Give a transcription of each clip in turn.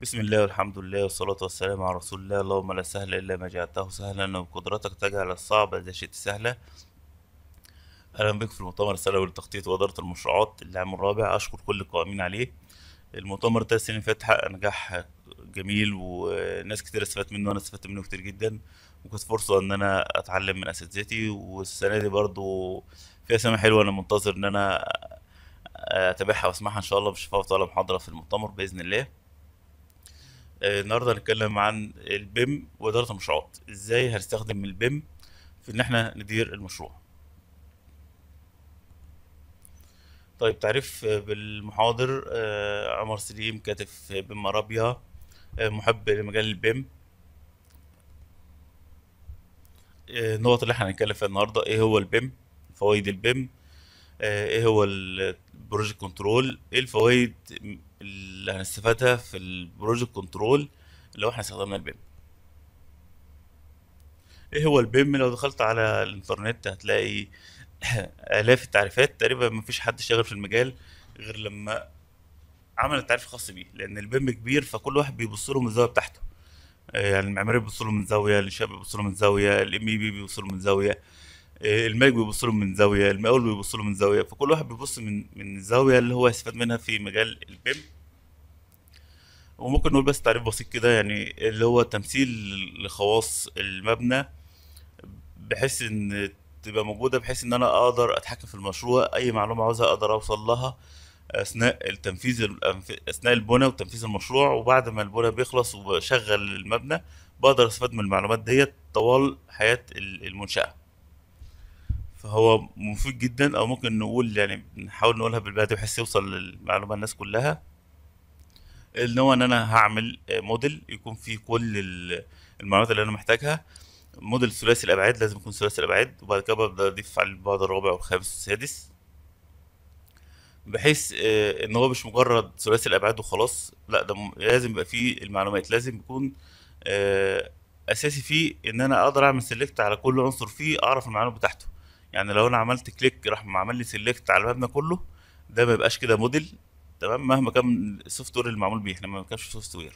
بسم الله والحمد لله والصلاة والسلام على رسول الله اللهم لا سهل إلا ما جعلته سهلا وبقدرتك تجعل الصعب إذا شئت سهلا أهلا بك في المؤتمر السنوي للتخطيط وإدارة المشروعات العام الرابع أشكر كل القائمين عليه المؤتمر ده السنة اللي فاتت حقق نجاح جميل وناس كتير استفادت منه وأنا استفدت منه كتير جدا وكانت فرصة إن أنا أتعلم من أساتذتي والسنة دي برضو فيها سنة حلوة أنا منتظر إن أنا أتابعها وأسمعها إن شاء الله هفوت ولا محاضرة في المؤتمر بإذن الله آه، النهارده هنتكلم عن البيم واداره المشروعات ازاي هنستخدم البيم في ان احنا ندير المشروع طيب تعريف بالمحاضر آه، عمر سليم كاتب بيم ارابيا آه، محب لمجال البيم النقط اللي احنا هنتكلم فيها النهارده ايه هو البيم فوائد البيم ايه هو البروجكت كنترول ايه الفوائد اللي هنستفادها في البروجكت كنترول لو احنا استخدمنا البيم ايه هو البيم لو دخلت على الانترنت هتلاقي الاف التعريفات تقريبا مفيش حد شاغل في المجال غير لما عمل التعريف الخاص بيه لان البيم كبير فكل واحد بيبص له من الزاويه بتاعته آه، يعني المعماري بيبص له من زاويه الانشاء بيبص له من زاويه الام اي بي e بيبص له من زاويه آه، الملك بيبص له من زاويه المقاول بيبص له من زاويه فكل واحد بيبص من من الزاويه اللي هو هيستفاد منها في مجال البيم وممكن نقول بس تعريف بسيط كده يعني اللي هو تمثيل لخواص المبنى بحيث ان تبقى موجودة بحيث ان انا اقدر اتحكم في المشروع اي معلومة عاوزها اقدر اوصل لها اثناء التنفيذ اثناء البناء وتنفيذ المشروع وبعد ما البناء بيخلص وبشغل المبنى بقدر استفاد من المعلومات ديت طوال حياة المنشأة فهو مفيد جدا او ممكن نقول يعني نحاول نقولها بالبلدي بحيث يوصل للمعلومه الناس كلها اللي هو ان انا هعمل موديل يكون فيه كل المعلومات اللي انا محتاجها موديل ثلاثي الابعاد لازم يكون ثلاثي الابعاد وبعد كده ببدا اضيف على البعد الرابع والخامس والسادس بحيث آه، ان هو مش مجرد ثلاثي الابعاد وخلاص لا ده لازم يبقى فيه المعلومات لازم يكون آه، اساسي فيه ان انا اقدر اعمل سيلكت على كل عنصر فيه اعرف المعلومه بتاعته يعني لو انا عملت كليك راح عمل لي سيلكت على المبنى كله ده ما يبقاش كده موديل تمام مهما كان السوفت وير اللي معمول بيه احنا ما كانش سوفت وير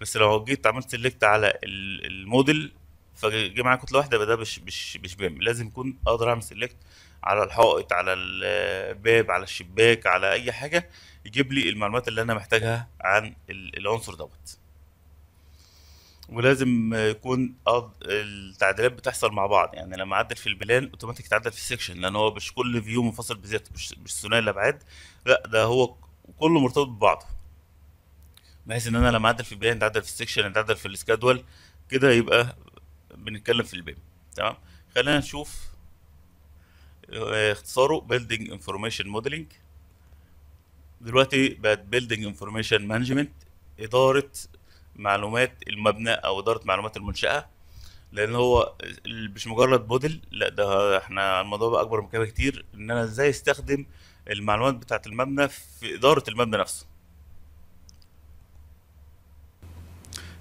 بس لو جيت عملت سيلكت على الموديل فجه معايا كتله واحده يبقى ده مش مش مش بيم لازم يكون اقدر اعمل سيلكت على الحائط على الباب على الشباك على اي حاجه يجيب لي المعلومات اللي انا محتاجها عن العنصر دوت ولازم يكون التعديلات بتحصل مع بعض يعني لما اعدل في البلان اوتوماتيك تعدل في السكشن لان هو مش كل فيو منفصل بذاته مش مش ثنائي الابعاد لا ده هو كله مرتبط ببعضه بحيث ان انا لما اعدل في البلان اتعدل في السكشن اتعدل في السكادول كده يبقى بنتكلم في البيم تمام خلينا نشوف آه، اختصاره بيلدينج انفورميشن موديلنج دلوقتي بقت بيلدينج انفورميشن مانجمنت اداره معلومات المبنى او اداره معلومات المنشاه لان هو مش مجرد موديل لا ده احنا الموضوع بقى اكبر من كده كتير ان انا ازاي استخدم المعلومات بتاعه المبنى في اداره المبنى نفسه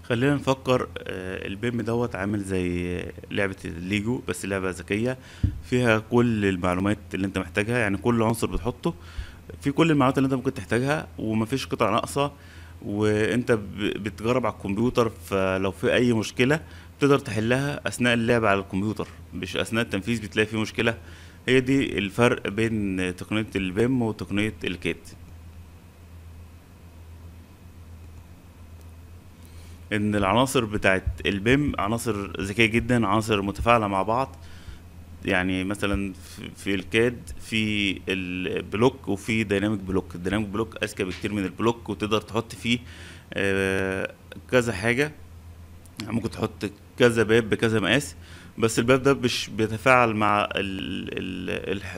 خلينا نفكر آه، البيم دوت عامل زي لعبة الليجو بس لعبة ذكية فيها كل المعلومات اللي انت محتاجها يعني كل عنصر بتحطه في كل المعلومات اللي انت ممكن تحتاجها ومفيش قطع ناقصة وانت بتجرب على الكمبيوتر فلو في اي مشكله تقدر تحلها اثناء اللعب على الكمبيوتر مش اثناء التنفيذ بتلاقي في مشكله هي دي الفرق بين تقنيه البيم وتقنيه الكات ان العناصر بتاعت البيم عناصر ذكيه جدا عناصر متفاعله مع بعض يعني مثلا في الكاد في البلوك وفي دايناميك بلوك الدايناميك بلوك اذكى بكتير من البلوك وتقدر تحط فيه آه، كذا حاجه يعني ممكن تحط كذا باب بكذا مقاس بس الباب ده مش بيتفاعل مع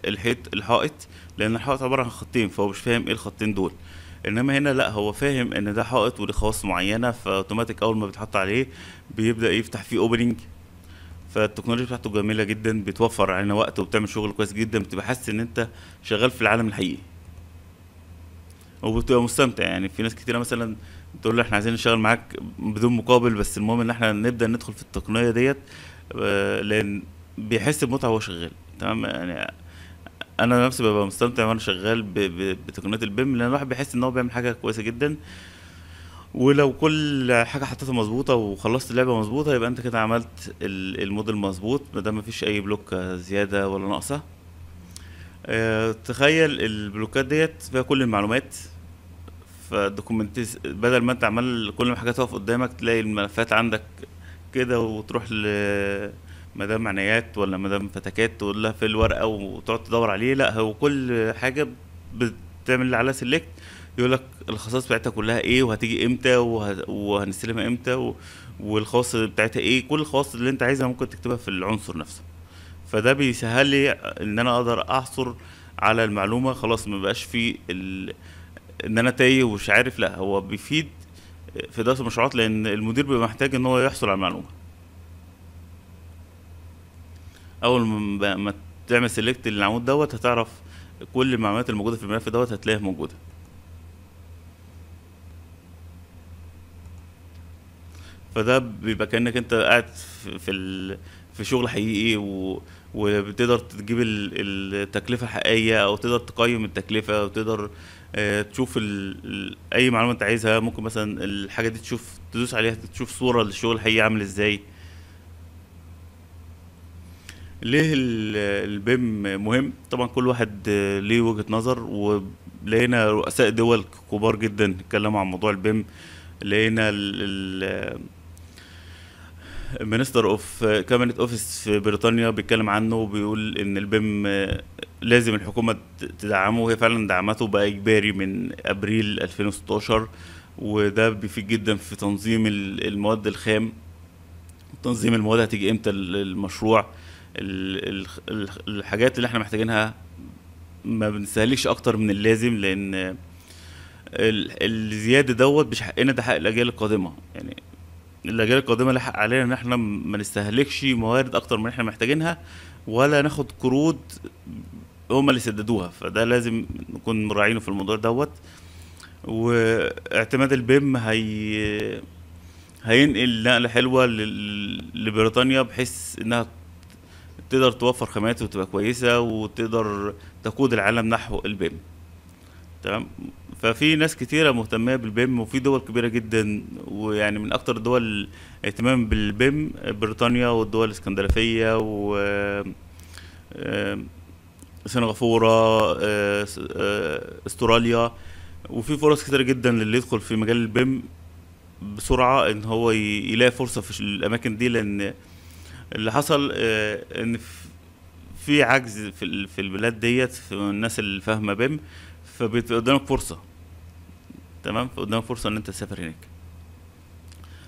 الحيط الحائط لان الحائط عباره عن خطين فهو مش فاهم ايه الخطين دول انما هنا لا هو فاهم ان ده حائط وله خواص معينه فاوتوماتيك اول ما بيتحط عليه بيبدا يفتح فيه اوبننج فالتكنولوجيا بتاعته جميله جدا بتوفر علينا وقت وبتعمل شغل كويس جدا بتبقى حاسس ان انت شغال في العالم الحقيقي وبتبقى مستمتع يعني في ناس كتيره مثلا تقول احنا عايزين نشتغل معاك بدون مقابل بس المهم ان احنا نبدا ندخل في التقنيه ديت آه، لان بيحس بمتعه وهو شغال تمام يعني انا نفسي ببقى مستمتع وانا شغال بتقنيه البيم لان الواحد بيحس ان هو بيعمل حاجه كويسه جدا ولو كل حاجه حطيتها مظبوطه وخلصت اللعبه مظبوطه يبقى انت كده عملت الموديل مظبوط ما دام مفيش اي بلوك زياده ولا ناقصه أه تخيل البلوكات ديت فيها كل المعلومات فالدوكيومنتيز بدل ما انت عمال كل ما حاجه تقف قدامك تلاقي الملفات عندك كده وتروح ل مدام عنايات ولا مدام فتكات تقول لها في الورقه وتقعد تدور عليه لا هو كل حاجه بتعمل على سيلكت يقول لك الخصائص بتاعتها كلها ايه وهتيجي امتى وهنستلمها امتى والخواص بتاعتها ايه كل الخواص اللي انت عايزها ممكن تكتبها في العنصر نفسه فده بيسهل لي ان انا اقدر احصر على المعلومه خلاص ما بقاش في ال... ان انا تايه ومش عارف لا هو بيفيد في اداره المشروعات لان المدير بيبقى محتاج ان هو يحصل على المعلومه اول ما تعمل سيلكت للعمود دوت هتعرف كل المعلومات الموجوده في الملف دوت هتلاقيها موجوده فده بيبقى كانك انت قاعد في في شغل حقيقي و... وبتقدر تجيب التكلفه الحقيقيه او تقدر تقيم التكلفه او تقدر آه، تشوف اي معلومه انت عايزها ممكن مثلا الحاجه دي تشوف تدوس عليها تشوف صوره للشغل الحقيقي عامل ازاي ليه البيم مهم طبعا كل واحد آه، ليه وجهه نظر ولقينا رؤساء دول كبار جدا اتكلموا عن موضوع البيم لقينا مستر اوف كابينت اوفيس في بريطانيا بيتكلم عنه وبيقول ان البيم uh, لازم الحكومه تدعمه وهي فعلا دعمته بقى اجباري من ابريل 2016 وده بيفيد جدا في تنظيم المواد الخام تنظيم المواد هتيجي امتى المشروع الحاجات اللي احنا محتاجينها ما بنسهلش اكتر من اللازم لان الزياده دوت مش حقنا ده حق الاجيال القادمه يعني الاجيال القادمه لاحق علينا ان احنا ما نستهلكش موارد اكتر من احنا محتاجينها ولا ناخد قروض هم اللي سددوها فده لازم نكون مراعينه في الموضوع دوت واعتماد البيم هي هينقل نقله حلوه لبريطانيا بحيث انها تقدر توفر خامات وتبقى كويسه وتقدر تقود العالم نحو البيم تمام ففي ناس كتيره مهتمه بالبيم وفي دول كبيره جدا ويعني من اكتر الدول اهتمام بالبيم بريطانيا والدول الاسكندنافيه و سنغافوره استراليا وفي فرص كتيره جدا للي يدخل في مجال البيم بسرعه ان هو يلاقي فرصه في الاماكن دي لان اللي حصل آه، ان في عجز في البلاد ديت في الناس اللي فاهمه بيم فبيبقى قدامك فرصه تمام فقدامك فرصه ان انت تسافر هناك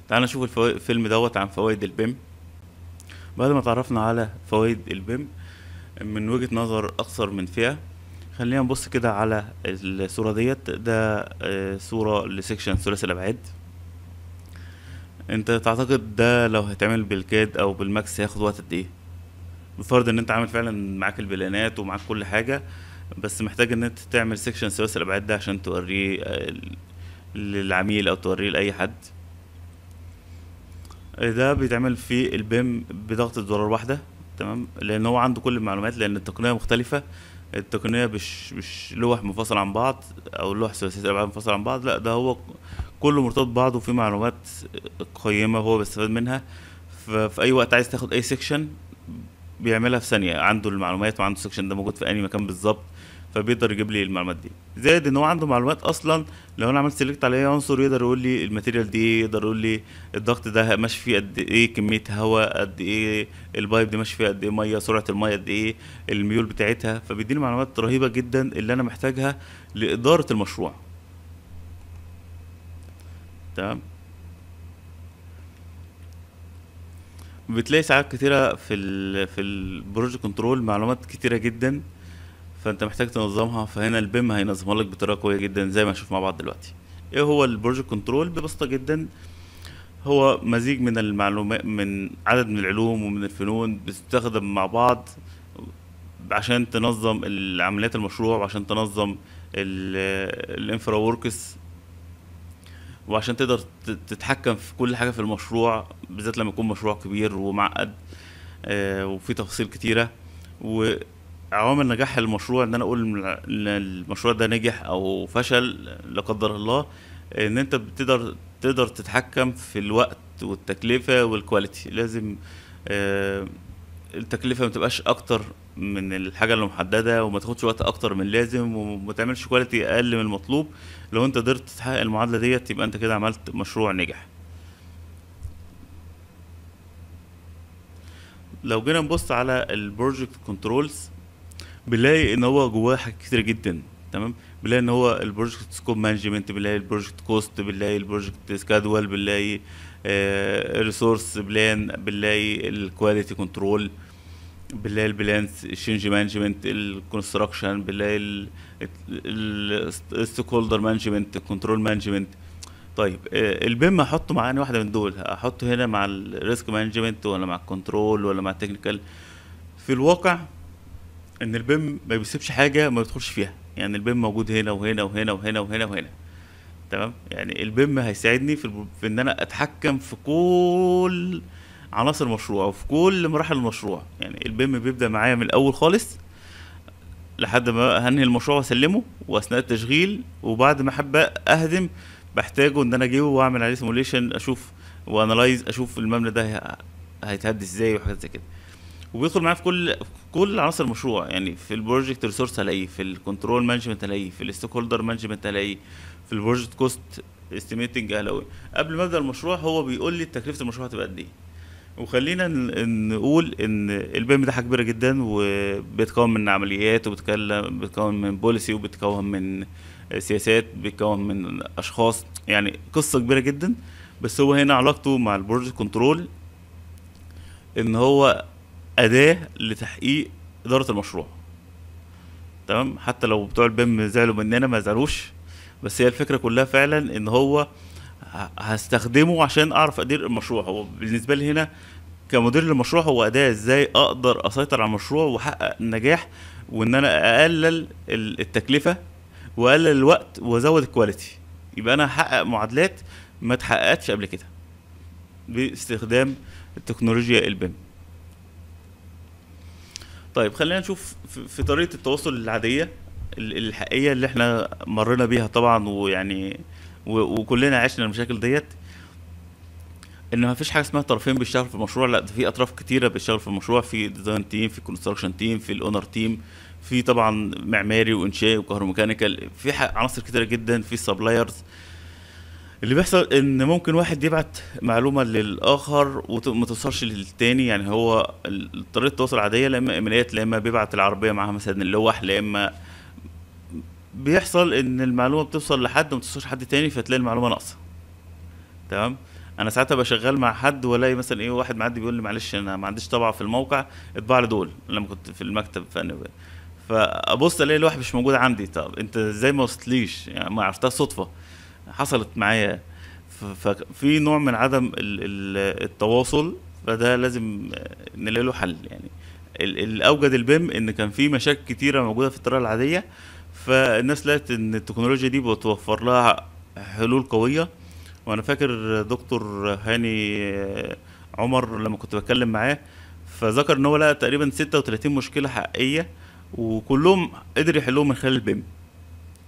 تعال نشوف الفيلم دوت عن فوائد البيم بعد ما تعرفنا على فوائد البيم من وجهه نظر اكثر من فئه خلينا نبص كده على الصوره ديت ده آه، صوره لسكشن ثلاثي الابعاد انت تعتقد ده لو هيتعمل بالكاد او بالماكس هياخد وقت قد ايه بفرض ان انت عامل فعلا معاك البلانات ومعاك كل حاجه بس محتاج ان انت تعمل سكشن ثلاثي الابعاد ده عشان توريه آه، للعميل او توريه لاي حد ده بيتعمل في البيم بضغطة زرار واحدة تمام لان هو عنده كل المعلومات لان التقنية مختلفة التقنية مش مش لوح منفصل عن بعض او لوح ثلاثية الابعاد منفصل عن بعض لا ده هو كله مرتبط ببعض وفي معلومات قيمة هو بيستفاد منها ففي اي وقت عايز تاخد اي سيكشن بيعملها في ثانية عنده المعلومات وعنده السكشن ده موجود في اي مكان بالظبط فبيقدر يجيب لي المعلومات دي زائد ان هو عنده معلومات اصلا لو انا عملت سيلكت على اي عنصر يقدر يقول لي الماتيريال دي يقدر يقول لي الضغط ده ماشي فيه قد ايه كميه هواء قد ايه البايب دي ماشي فيه قد ايه ميه سرعه الميه قد ايه الميول بتاعتها فبيديني معلومات رهيبه جدا اللي انا محتاجها لاداره المشروع تمام بتلاقي ساعات كتيره في الـ في البروجكت كنترول معلومات كتيره جدا فانت محتاج تنظمها فهنا البيم هينظمها لك بطريقه قويه جدا زي ما هنشوف مع بعض دلوقتي ايه هو البروجكت كنترول ببساطه جدا هو مزيج من المعلومات من عدد من العلوم ومن الفنون بتستخدم مع بعض عشان تنظم عمليات المشروع وعشان تنظم الانفرا وركس وعشان تقدر تتحكم في كل حاجه في المشروع بالذات لما يكون مشروع كبير ومعقد آه، وفي تفاصيل كتيره و عوامل نجاح المشروع ان انا اقول ان المشروع ده نجح او فشل لا قدر الله ان انت بتقدر تقدر تتحكم في الوقت والتكلفه والكواليتي لازم آه، التكلفه ما تبقاش اكتر من الحاجه اللي محدده وما تاخدش وقت اكتر من اللازم وما تعملش كواليتي اقل من المطلوب لو انت قدرت تحقق المعادله ديت يبقى انت كده عملت مشروع نجح لو جينا نبص على البروجكت كنترولز بنلاقي ان هو جواه حاجات كتير جدا تمام بنلاقي ان هو البروجكت سكوب مانجمنت بنلاقي البروجكت كوست بنلاقي البروجكت سكادول بنلاقي ريسورس بلان بنلاقي الكواليتي كنترول بنلاقي البلانس الشينج مانجمنت الكونستراكشن بنلاقي الستيك هولدر مانجمنت الكنترول مانجمنت طيب آه، البيم احطه مع انهي واحده من دول احطه هنا مع الريسك مانجمنت ولا مع الكنترول ولا مع التكنيكال في الواقع ان البيم ما بيسيبش حاجه ما بيدخلش فيها يعني البيم موجود هنا وهنا وهنا وهنا وهنا وهنا تمام يعني البيم هيساعدني في, في ان انا اتحكم في كل عناصر المشروع او في كل مراحل المشروع يعني البيم بيبدا معايا من الاول خالص لحد ما هنهي المشروع واسلمه واثناء التشغيل وبعد ما احب اهدم بحتاجه ان انا اجيبه واعمل عليه سيموليشن اشوف وانلايز اشوف المبنى ده هيتهد ازاي وحاجات زي كده وبيدخل معاه في كل في كل عناصر المشروع يعني في البروجكت ريسورس هلاقيه في الكنترول مانجمنت هلاقيه في الستوك هولدر مانجمنت هلاقيه في البروجكت كوست استيميتنج هلاقيه قبل ما ابدا المشروع هو بيقول لي تكلفه المشروع هتبقى قد ايه وخلينا نقول ان البيم ده كبيره جدا وبيتكون من عمليات وبتكلم بيتكون من بوليسي وبيتكون من سياسات بيتكون من اشخاص يعني قصه كبيره جدا بس هو هنا علاقته مع البروجكت كنترول ان هو اداه لتحقيق اداره المشروع تمام حتى لو بتوع البيم زعلوا مننا ما زعلوش بس هي الفكره كلها فعلا ان هو هستخدمه عشان اعرف ادير المشروع هو بالنسبه لي هنا كمدير للمشروع هو اداه ازاي اقدر اسيطر على المشروع واحقق النجاح وان انا اقلل التكلفه واقلل الوقت وازود الكواليتي يبقى انا هحقق معادلات ما اتحققتش قبل كده باستخدام التكنولوجيا البيم طيب خلينا نشوف في طريقه التواصل العاديه الحقيقيه اللي احنا مرينا بيها طبعا ويعني وكلنا عشنا المشاكل ديت ان ما فيش حاجه اسمها طرفين بيشتغلوا في المشروع لا ده في اطراف كتيره بتشتغل في المشروع في ديزاين تيم في كونستراكشن تيم في الاونر تيم في طبعا معماري وانشاء وكهروميكانيكال في عناصر كتيره جدا في سبلايرز اللي بيحصل ان ممكن واحد يبعت معلومه للاخر وما توصلش للتاني يعني هو طريقه التواصل العاديه لما اما ايميلات لا اما بيبعت العربيه معاها مثلا اللوح لا اما بيحصل ان المعلومه بتوصل لحد وما توصلش لحد تاني فتلاقي المعلومه ناقصه تمام انا ساعتها شغال مع حد والاقي مثلا ايه واحد معدي بيقول لي معلش انا ما عنديش طبعه في الموقع اطبع لي دول لما كنت في المكتب فاني فابص الاقي الواحد مش موجود عندي طب انت ازاي ما وصلتليش يعني ما عرفتها صدفه حصلت معايا ففي نوع من عدم التواصل فده لازم نلاقي له حل يعني اللي اوجد البيم ان كان في مشاكل كتيره موجوده في الطريقه العاديه فالناس لقت ان التكنولوجيا دي بتوفر لها حلول قويه وانا فاكر دكتور هاني عمر لما كنت بتكلم معاه فذكر ان هو لقى تقريبا 36 مشكله حقيقيه وكلهم قدر يحلهم من خلال البيم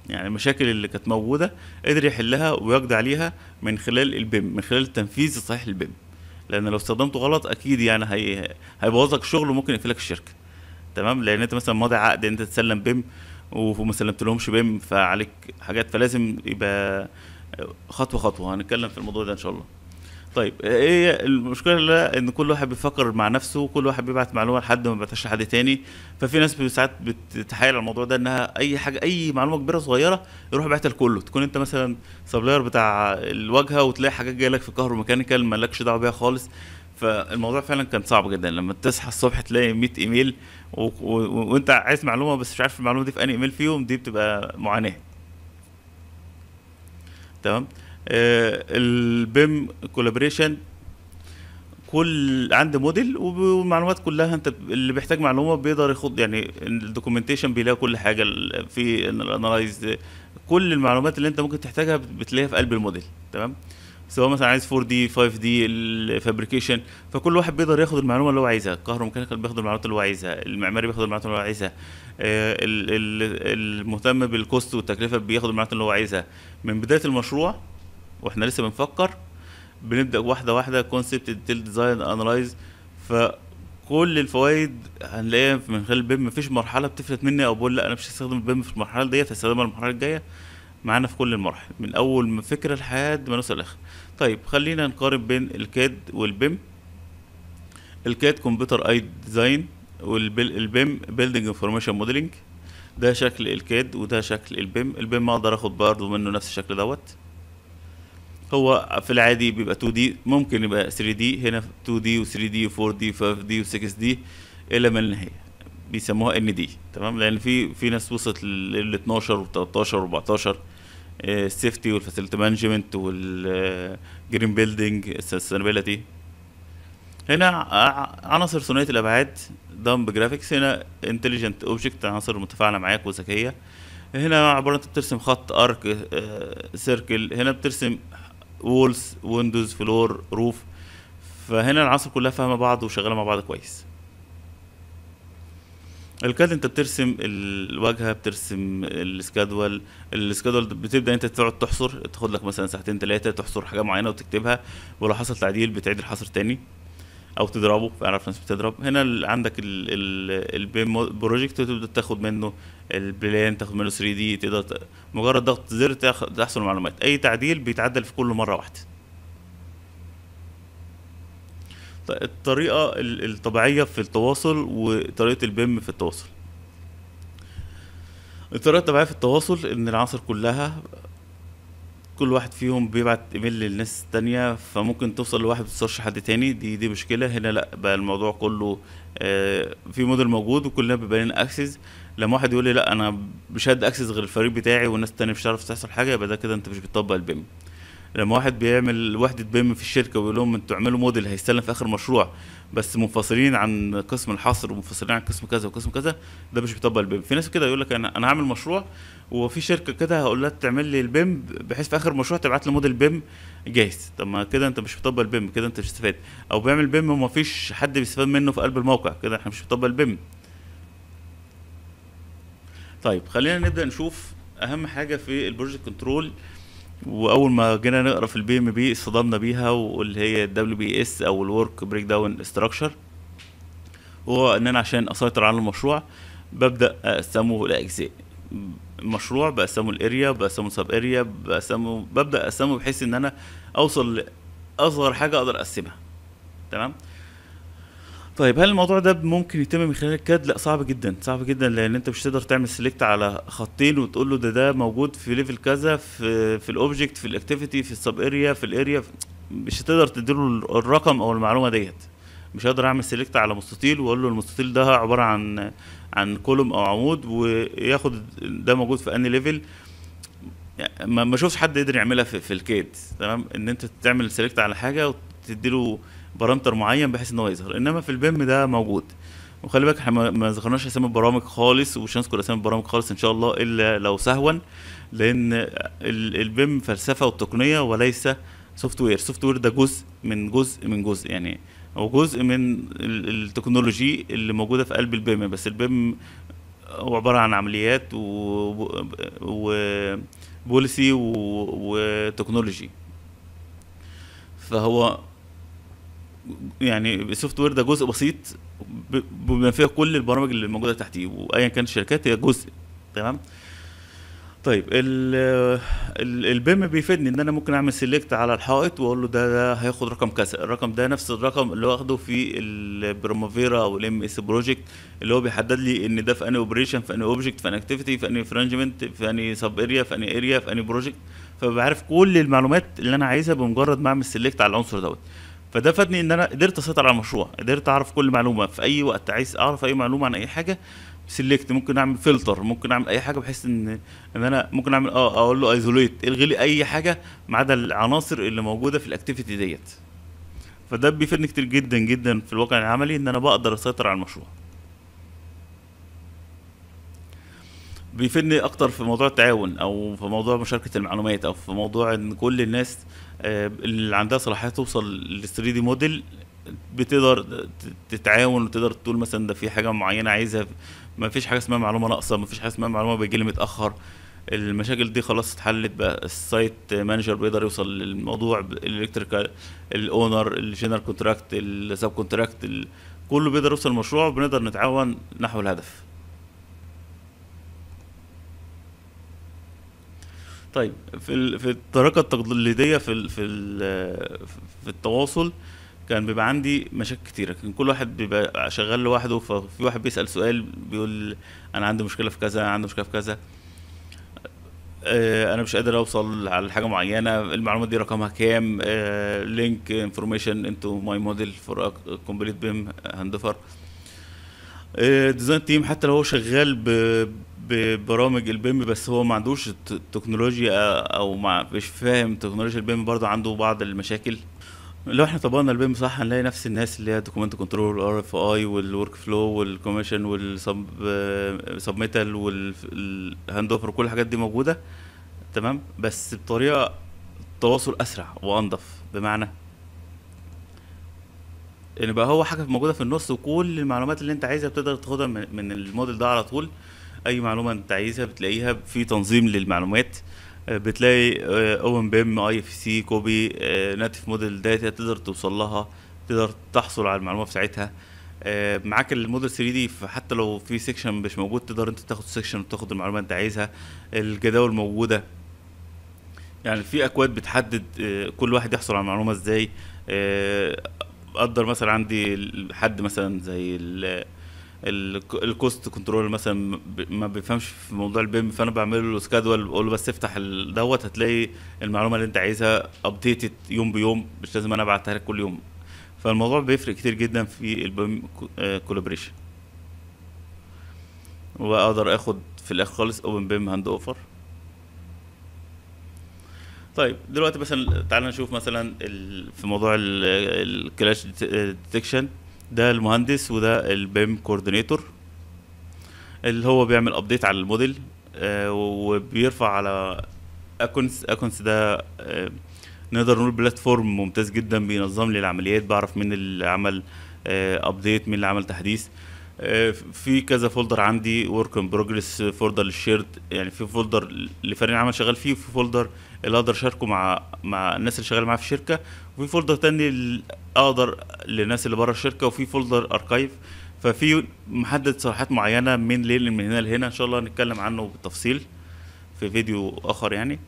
يعني المشاكل اللي كانت موجوده قدر يحلها ويقضي عليها من خلال البيم من خلال التنفيذ الصحيح للبيم لان لو استخدمته غلط اكيد يعني هي هيبوظ لك الشغل وممكن يقفلك الشركه تمام لان انت مثلا ماضي عقد انت تسلم بيم وما سلمتلهمش بيم فعليك حاجات فلازم يبقى خطوه خطوه هنتكلم في الموضوع ده ان شاء الله طيب ايه المشكله ان كل واحد بيفكر مع نفسه وكل واحد بيبعت معلومه لحد ما بيبعتهاش لحد تاني ففي ناس ساعات بتتحايل على الموضوع ده انها اي حاجه اي معلومه كبيره صغيره يروح يبعتها لكله تكون انت مثلا سبلاير بتاع الواجهه وتلاقي حاجات جايه لك في الكهروميكانيكال مالكش دعوه بيها خالص فالموضوع فعلا كان صعب جدا لما تصحى الصبح تلاقي 100 ايميل وانت عايز معلومه بس مش عارف المعلومه دي في انهي ايميل فيهم دي بتبقى معاناه تمام آه، البيم كولابريشن كل عند موديل والمعلومات كلها انت اللي بيحتاج معلومه بيقدر ياخد يعني الدوكيومنتيشن بيلاقي كل حاجه في الانلايز كل المعلومات اللي انت ممكن تحتاجها بتلاقيها في قلب الموديل تمام سواء مثلا عايز 4 دي 5 دي الفابريكيشن فكل واحد بيقدر ياخد المعلومه اللي هو عايزها الكهروميكانيكال بياخد المعلومات اللي هو عايزها المعماري بياخد المعلومات اللي هو عايزها آه، المهتم بالكوست والتكلفه بياخد المعلومات اللي هو عايزها من بدايه المشروع واحنا لسه بنفكر بنبدا واحده واحده كونسبت ديتيل ديزاين انلايز فكل الفوائد هنلاقيها من خلال البيم مفيش مرحله بتفلت مني او بقول لا انا مش هستخدم البيم في المرحله ديت هستخدمها المرحله الجايه معانا في كل المراحل من اول ما فكره لحد ما نوصل الاخر طيب خلينا نقارن بين الكاد والبيم الكاد كمبيوتر اي ديزاين والبيم بيلدينج انفورميشن موديلنج ده شكل الكاد وده شكل البيم البيم اقدر اخد برضه منه نفس الشكل دوت هو في العادي بيبقى 2 دي ممكن يبقى 3 دي هنا 2 دي و3 دي و4 دي و5 دي و6 دي الى ما النهاية بيسموها ان دي تمام لان في في ناس وصلت لل 12 و13 و14 السيفتي والفاسيلتي مانجمنت والجرين بيلدينج السستينابيلتي هنا عناصر ثنائيه الابعاد دمب جرافيكس هنا انتليجنت اوبجكت عناصر متفاعله معاك وذكيه هنا عباره انت بترسم خط ارك آه، سيركل هنا بترسم وولز ويندوز فلور روف فهنا العناصر كلها فاهمه بعض وشغاله مع بعض كويس الكاد انت بترسم الواجهه بترسم السكادول السكادول بتبدا انت تقعد تحصر تاخد لك مثلا ساعتين ثلاثه تحصر حاجه معينه وتكتبها ولو حصل تعديل بتعيد الحصر تاني او تضربه اعرف ناس بتضرب هنا عندك البيم بروجكت تبدا تاخد منه البلان تاخد منه 3 دي تقدر مجرد ضغط زر تحصل معلومات اي تعديل بيتعدل في كله مره واحده الطريقه الطبيعيه في التواصل وطريقه البيم في التواصل الطريقه الطبيعيه في التواصل ان العناصر كلها كل واحد فيهم بيبعت ايميل للناس التانية فممكن توصل لواحد توصلش حد تاني دي دي مشكلة هنا لا بقى الموضوع كله آه، في موديل موجود وكلنا بيبقى لنا اكسس لما واحد يقول لي لا انا مش هدي اكسس غير الفريق بتاعي والناس التانية مش هتعرف تحصل حاجة يبقى ده كده انت مش بتطبق البيم لما واحد بيعمل وحدة بيم في الشركة ويقول لهم انتوا اعملوا موديل هيستلم في آخر مشروع بس منفصلين عن قسم الحصر ومنفصلين عن قسم كذا وقسم كذا ده مش بيطبق البيم في ناس كده يقول لك انا انا هعمل مشروع وفي شركه كده هقول لها تعمل لي البيم بحيث في اخر مشروع تبعت لي موديل بيم جاهز طب ما كده انت مش بتطبق البيم كده انت مش استفاد او بيعمل بيم وما فيش حد بيستفاد منه في قلب الموقع كده احنا مش بنطبق البيم طيب خلينا نبدا نشوف اهم حاجه في البروجكت كنترول واول ما جينا نقرا في البي ام بي اصطدمنا بيها واللي هي الدبليو بي اس او الورك بريك داون استراكشر هو ان انا عشان اسيطر على المشروع ببدا اقسمه لاجزاء مشروع بقسمه الاريا بقسمه سب اريا بقسمه ببدا اقسمه بحيث ان انا اوصل لاصغر حاجه اقدر اقسمها تمام طيب هل الموضوع ده ممكن يتم من خلال الكاد لا صعب جدا صعب جدا لان انت مش هتقدر تعمل سيلكت على خطين وتقول له ده ده موجود في ليفل كذا في في الاوبجكت في الاكتيفيتي في السب اريا في الاريا مش هتقدر تديله الرقم او المعلومه ديت مش هقدر اعمل سيلكت على مستطيل واقول له المستطيل ده عباره عن عن كولوم او عمود وياخد ده موجود في اني ليفل ما ما حد يقدر يعملها في, في الكيد تمام ان انت تعمل سيلكت على حاجه وتدي له بارامتر معين بحيث ان هو يظهر انما في البيم ده موجود وخلي بالك احنا ما ذكرناش اسامي البرامج خالص ومش هنذكر اسامي البرامج خالص ان شاء الله الا لو سهوا لان البيم فلسفه وتقنيه وليس سوفت وير سوفت وير ده جزء من جزء من جزء يعني هو جزء من التكنولوجي اللي موجوده في قلب البيم بس البيم هو عباره عن عمليات وبوليسي وتكنولوجي فهو يعني السوفت وير ده جزء بسيط بما فيه كل البرامج اللي موجوده تحتيه وايا كانت الشركات هي جزء تمام طيب البيم بيفيدني ان انا ممكن اعمل سيلكت على الحائط واقول له ده, ده هياخد رقم كذا الرقم ده نفس الرقم اللي واخده في البرومافيرا او الام اس بروجكت اللي هو بيحدد لي ان ده في انهي اوبريشن في انهي اوبجكت في انهي اكتيفيتي في انهي فرنجمنت في انهي سب اريا في انهي اريا في انهي بروجكت فبعرف كل المعلومات اللي انا عايزها بمجرد ما اعمل سيلكت على العنصر دوت فده فادني ان انا قدرت اسيطر على المشروع قدرت اعرف كل معلومه في اي وقت عايز اعرف اي معلومه عن اي حاجه سيلكت ممكن اعمل فلتر ممكن اعمل اي حاجه بحيث ان ان انا ممكن اعمل اه اقول له ايزوليت الغي لي اي حاجه ما عدا العناصر اللي موجوده في الاكتيفيتي ديت فده بيفيدني كتير جدا جدا في الواقع العملي ان انا بقدر اسيطر على المشروع بيفيدني اكتر في موضوع التعاون او في موضوع مشاركه المعلومات او في موضوع ان كل الناس آه، اللي عندها صلاحيات توصل لل 3 دي موديل بتقدر تتعاون وتقدر تقول مثلا ده في حاجه معينه عايزها ما فيش حاجه اسمها معلومه ناقصه ما فيش حاجه اسمها معلومه بيجي لي متاخر المشاكل دي خلاص اتحلت بقى السايت مانجر بيقدر يوصل للموضوع الالكتريكال الاونر الجنرال كونتراكت السب كونتراكت كله بيقدر يوصل المشروع وبنقدر نتعاون نحو الهدف طيب في في الطريقه التقليديه في في في التواصل كان بيبقى عندي مشاكل كتيره كان كل واحد بيبقى شغال لوحده ففي واحد بيسال سؤال بيقول انا عندي مشكله في كذا عندي مشكله في كذا آه، انا مش قادر اوصل على حاجه معينه المعلومات دي رقمها كام لينك انفورميشن انتو ماي موديل فور كومبليت بيم هندفر ديزاين آه، تيم حتى لو هو شغال ببرامج البيم بس هو ما عندوش تكنولوجيا او ما مش فاهم تكنولوجيا البيم برضه عنده بعض المشاكل لو احنا طبقنا البيم صح هنلاقي نفس الناس اللي هي الدوكيمنت كنترول والار اف اي والورك فلو والكوميشن والسب سب ميتال والهاند اوفر كل الحاجات دي موجوده تمام بس بطريقه تواصل اسرع وانضف بمعنى ان بقى هو حاجه موجوده في النص وكل المعلومات اللي انت عايزها بتقدر تاخدها من الموديل ده على طول اي معلومه انت عايزها بتلاقيها في تنظيم للمعلومات بتلاقي آه، او ام بي ام اي اف سي كوبي آه، ناتف موديل داتا تقدر توصل لها تقدر تحصل على المعلومه بتاعتها آه، معاك الموديل 3 دي فحتى لو في سيكشن مش موجود تقدر انت تاخد سيكشن وتاخد المعلومه انت عايزها الجداول موجوده يعني في اكواد بتحدد كل واحد يحصل على المعلومه ازاي اقدر مثلا عندي حد مثلا زي الكوست كنترول مثلا ما بيفهمش في موضوع البيم فانا بعمل له سكادول بقول له بس افتح دوت هتلاقي المعلومه اللي انت عايزها ابديتد يوم بيوم مش لازم انا ابعتها لك كل يوم فالموضوع بيفرق كتير جدا في البيم كولابريشن آه، واقدر اخد في الاخر خالص اوبن بيم هاند اوفر طيب دلوقتي مثلا تعال نشوف مثلا في موضوع الكلاش ديتكشن ده المهندس وده البيم كوردينيتور اللي هو بيعمل ابديت على الموديل آه، وبيرفع على اكونس اكونس ده آه، نقدر نقول بلاتفورم ممتاز جدا بينظم لي العمليات بعرف مين اللي عمل ابديت آه، مين اللي عمل تحديث آه، في كذا فولدر عندي ورك ان بروجريس فولدر للشيرد يعني في فولدر لفريق العمل شغال فيه وفي فولدر اللي اقدر اشاركه مع مع الناس اللي شغال معايا في الشركه وفي فولدر تاني اقدر للناس اللي بره الشركه وفي فولدر اركايف ففي محدد صلاحيات معينه من ليل من هنا لهنا ان شاء الله نتكلم عنه بالتفصيل في فيديو اخر يعني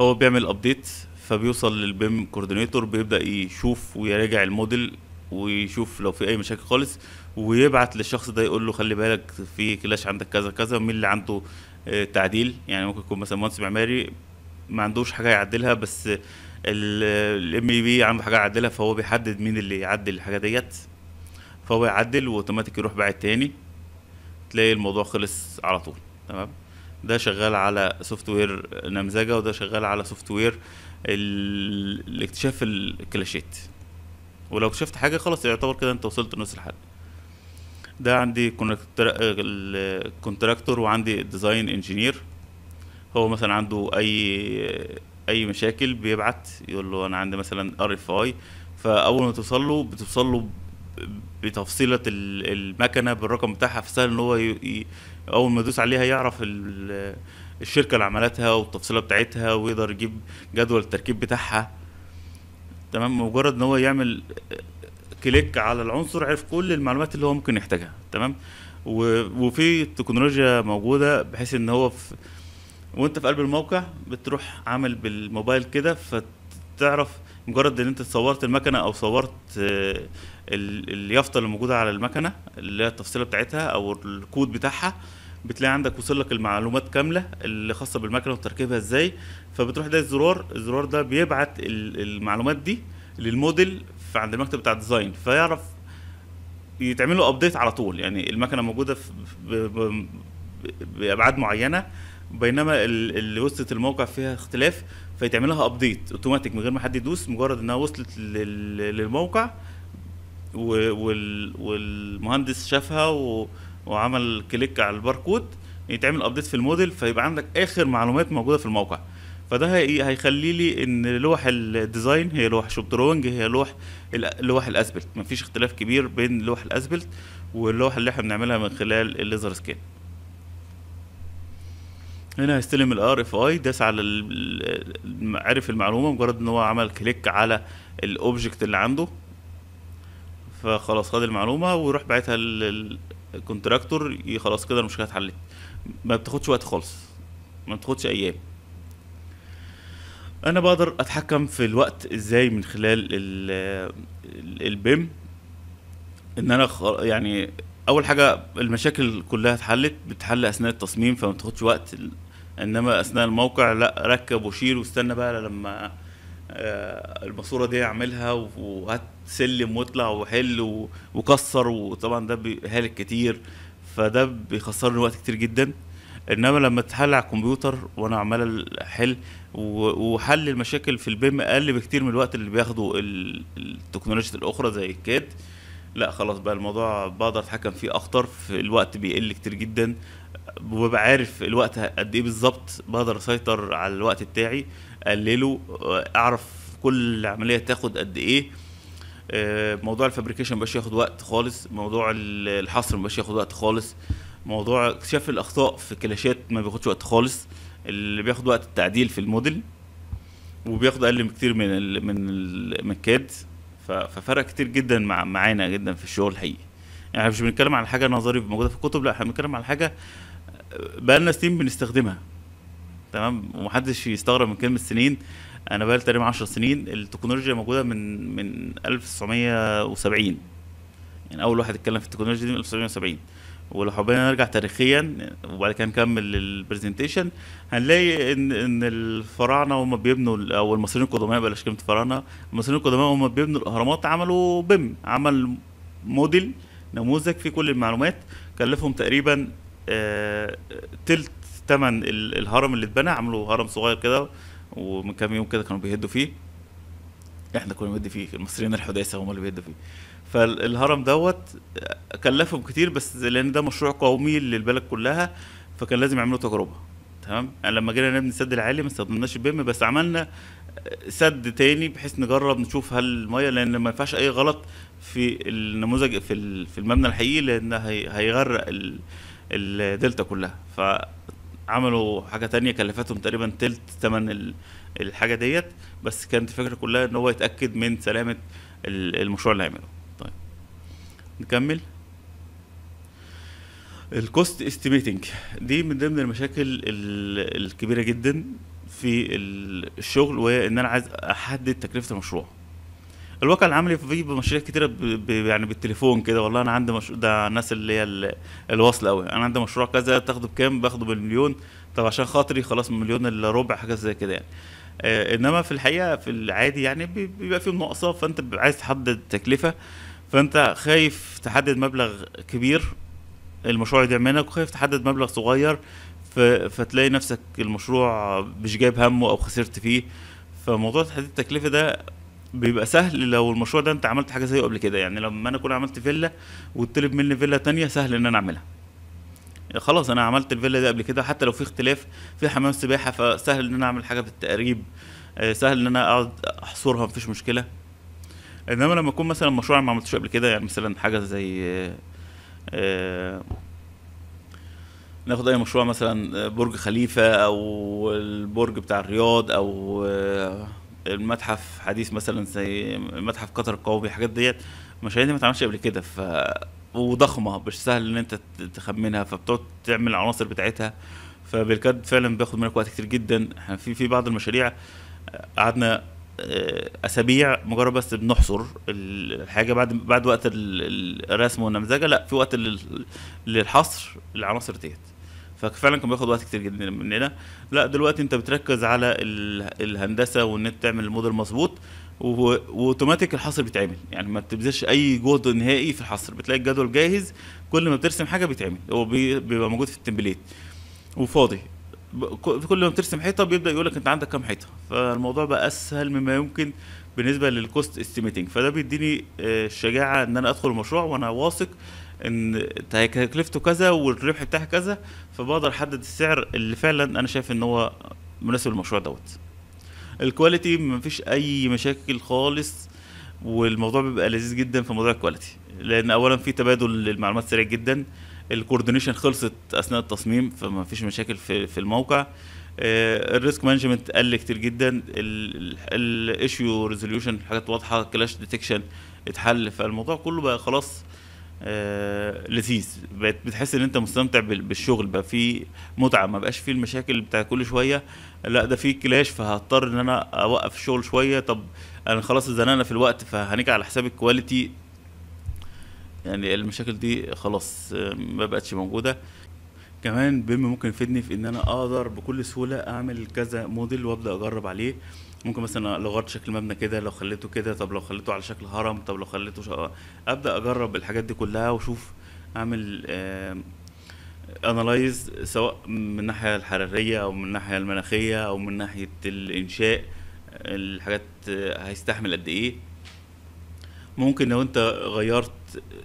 هو بيعمل ابديت فبيوصل للبيم كوردينيتور بيبدا يشوف ويراجع الموديل ويشوف لو في اي مشاكل خالص ويبعت للشخص ده يقول له خلي بالك في كلاش عندك كذا كذا ومين اللي عنده آه، تعديل يعني ممكن يكون مثلا مهندس معماري ما عندوش حاجه يعدلها بس الام اي بي عنده حاجه يعدلها فهو بيحدد مين اللي يعدل الحاجه ديت فهو يعدل واوتوماتيك يروح باعت تاني تلاقي الموضوع خلص على طول تمام ده شغال على سوفت وير نمذجه وده شغال على سوفت وير الاكتشاف الكلاشات ولو اكتشفت حاجه خلاص يعتبر كده انت وصلت لنص الحل ده عندي كونتراكتور وعندي ديزاين انجينير هو مثلا عنده اي اي مشاكل بيبعت يقول له انا عندي مثلا ار اف اي فاول ما توصل له بتوصل له بتفصيله المكنه بالرقم بتاعها فسهل ان هو ي... اول ما يدوس عليها يعرف الشركه اللي عملتها والتفصيله بتاعتها ويقدر يجيب جدول التركيب بتاعها تمام مجرد ان هو يعمل كليك على العنصر عرف كل المعلومات اللي هو ممكن يحتاجها تمام وفي تكنولوجيا موجوده بحيث ان هو في وانت في قلب الموقع بتروح عامل بالموبايل كده فتعرف مجرد ان انت صورت المكنه او صورت آه، اليافطه اللي موجوده على المكنه اللي هي التفصيله بتاعتها او الكود بتاعها بتلاقي عندك وصل لك المعلومات كامله اللي خاصه بالمكنه وتركيبها ازاي فبتروح ده الزرار الزرار ده بيبعت المعلومات دي للموديل في عند المكتب بتاع الديزاين فيعرف يتعمل له ابديت على طول يعني المكنه موجوده في بابعاد معينه بينما اللي وصلت الموقع فيها اختلاف فيتعمل لها ابديت اوتوماتيك من غير ما حد يدوس مجرد انها وصلت للموقع والمهندس شافها وعمل كليك على الباركود يتعمل ابديت في الموديل فيبقى عندك اخر معلومات موجوده في الموقع فده إيه؟ هيخلي لي ان لوح الديزاين هي لوح شوب دروينج هي لوح لوح الاسبلت مفيش اختلاف كبير بين لوح الاسبلت واللوح اللي احنا بنعملها من خلال الليزر سكان هنا هيستلم الار اف اي داس على عرف المعلومه مجرد ان هو عمل كليك على الاوبجكت اللي عنده فخلاص خد المعلومه ويروح باعتها للكونتراكتور خلاص كده المشكله اتحلت ما بتاخدش وقت خالص ما بتاخدش ايام انا بقدر اتحكم في الوقت ازاي من خلال البيم ان انا يعني اول حاجه المشاكل كلها اتحلت بتحل اثناء التصميم فما تاخدش وقت انما اثناء الموقع لا ركب وشيل واستنى بقى لما آه، الماسوره دي اعملها وهات سلم واطلع وحل وكسر وطبعا ده بيهلك كتير فده بيخسرني وقت كتير جدا انما لما تحل على الكمبيوتر وانا عمال احل وحل المشاكل في البيم اقل بكتير من الوقت اللي بياخده التكنولوجيا الاخرى زي الكاد لا خلاص بقى الموضوع بقدر اتحكم فيه اكتر في الوقت بيقل كتير جدا وببقى عارف الوقت قد ايه بالظبط بقدر اسيطر على الوقت بتاعي اقلله اعرف كل عمليه تاخد قد ايه آه، موضوع الفابريكيشن مبقاش ياخد وقت خالص موضوع الحصر مبقاش ياخد وقت خالص موضوع اكتشاف الاخطاء في كلاشات ما بياخدش وقت خالص اللي بياخد وقت التعديل في الموديل وبياخد اقل بكتير من الـ من ال من الكاد ففرق كتير جدا مع معانا جدا في الشغل الحقيقي يعني مش بنتكلم على حاجه نظري موجوده في الكتب لا احنا بنتكلم على حاجه آه، بقالنا سنين بنستخدمها تمام ومحدش يستغرب من كلمه سنين انا بقالي تقريبا 10 سنين التكنولوجيا موجوده من من 1970 يعني اول واحد اتكلم في التكنولوجيا دي من 1970 ولو حبينا نرجع تاريخيا وبعد كده نكمل البرزنتيشن هنلاقي ان ان الفراعنه هم بيبنوا او المصريين القدماء بلاش كلمه فراعنه المصريين القدماء هم بيبنوا الاهرامات عملوا بيم عمل موديل نموذج فيه كل المعلومات كلفهم تقريبا ثلث آه، تلت ثمن الهرم اللي اتبنى عملوا هرم صغير كده ومن كام يوم كده كانوا بيهدوا فيه احنا كنا بنهد فيه المصريين الحداثه هم اللي بيهدوا فيه فالهرم دوت كلفهم كتير بس لان ده مشروع قومي للبلد كلها فكان لازم يعملوا تجربه تمام يعني لما جينا نبني السد العالي ما استخدمناش البيم بس عملنا سد تاني بحيث نجرب نشوف هل الميه لان ما ينفعش اي غلط في النموذج في في المبنى الحقيقي لان هيغرق الدلتا كلها فعملوا حاجه تانية كلفتهم تقريبا تلت ثمن الحاجه ديت بس كانت الفكره كلها ان هو يتاكد من سلامه المشروع اللي هيعمله نكمل الكوست استيميتنج دي من ضمن المشاكل الكبيره جدا في الشغل وهي ان انا عايز احدد تكلفه المشروع الواقع العملي في مشاريع كتيره يعني بالتليفون كده والله انا عندي مشروع ده الناس اللي هي الوصل الواصله قوي انا عندي مشروع كذا تاخده بكام باخده بالمليون طب عشان خاطري خلاص من مليون الا ربع حاجه زي كده يعني آه، انما في الحقيقه في العادي يعني بيبقى فيه نقصه فانت عايز تحدد تكلفه فانت خايف تحدد مبلغ كبير المشروع يضيع منك وخايف تحدد مبلغ صغير فتلاقي نفسك المشروع مش جايب همه او خسرت فيه فموضوع تحديد التكلفه ده بيبقى سهل لو المشروع ده انت عملت حاجه زيه قبل كده يعني لما انا اكون عملت فيلا وطلب مني فيلا تانية سهل ان انا اعملها خلاص انا عملت الفيلا دي قبل كده حتى لو في اختلاف في حمام سباحه فسهل ان انا اعمل حاجه بالتقريب آه، سهل ان انا اقعد احصرها مفيش مشكله انما لما اكون مثلا مشروع ما عملتوش قبل كده يعني مثلا حاجه زي آه، ناخد اي مشروع مثلا آه، برج خليفه او البرج بتاع الرياض او آه، المتحف حديث مثلا زي متحف قطر القومي الحاجات ديت المشاريع دي ما اتعملتش قبل كده ف وضخمه مش سهل ان انت تخمنها فبتقعد تعمل العناصر بتاعتها فبالكاد فعلا بياخد منك وقت كتير جدا احنا في في بعض المشاريع قعدنا آه، اسابيع مجرد بس بنحصر الحاجه بعد بعد وقت الرسم والنمذجه لا في وقت للحصر العناصر ديت ففعلا كان بياخد وقت كتير جدا مننا لا دلوقتي انت بتركز على الهندسه وان انت تعمل الموديل مظبوط واوتوماتيك الحصر بيتعمل يعني ما بتبذلش اي جهد نهائي في الحصر بتلاقي الجدول جاهز كل ما بترسم حاجه بيتعمل هو بيبقى موجود في التمبليت وفاضي كل ما بترسم حيطه بيبدا يقول لك انت عندك كام حيطه فالموضوع بقى اسهل مما يمكن بالنسبه للكوست استيميتنج فده بيديني الشجاعه آه، ان انا ادخل المشروع وانا واثق ان تكلفته كذا والربح بتاعها كذا فبقدر احدد السعر اللي فعلا انا شايف ان هو مناسب للمشروع دوت الكواليتي مفيش اي مشاكل خالص والموضوع بيبقى لذيذ جدا في موضوع الكواليتي لان اولا في تبادل للمعلومات سريع جدا الكوردينيشن خلصت اثناء التصميم فما فيش مشاكل في, في الموقع آه، الريسك مانجمنت قل كتير جدا الايشيو ريزوليوشن حاجات واضحه كلاش ديتكشن اتحل فالموضوع كله بقى خلاص آه، لذيذ بقت بتحس ان انت مستمتع بالشغل بقى في متعه ما بقاش فيه المشاكل بتاع كل شويه لا ده في كلاش فهضطر ان انا اوقف الشغل شويه طب انا خلاص اتزنقنا في الوقت فهنيجي على حساب الكواليتي يعني المشاكل دي خلاص ما بقتش موجوده كمان بيم ممكن يفيدني في ان انا اقدر بكل سهوله اعمل كذا موديل وابدا اجرب عليه ممكن مثلا لو غيرت شكل مبنى كده لو خليته كده طب لو خليته على شكل هرم طب لو خليته شا... ابدا اجرب الحاجات دي كلها واشوف اعمل انالايز سواء من الناحيه الحراريه او من الناحيه المناخيه او من ناحيه الانشاء الحاجات هيستحمل قد ايه ممكن لو انت غيرت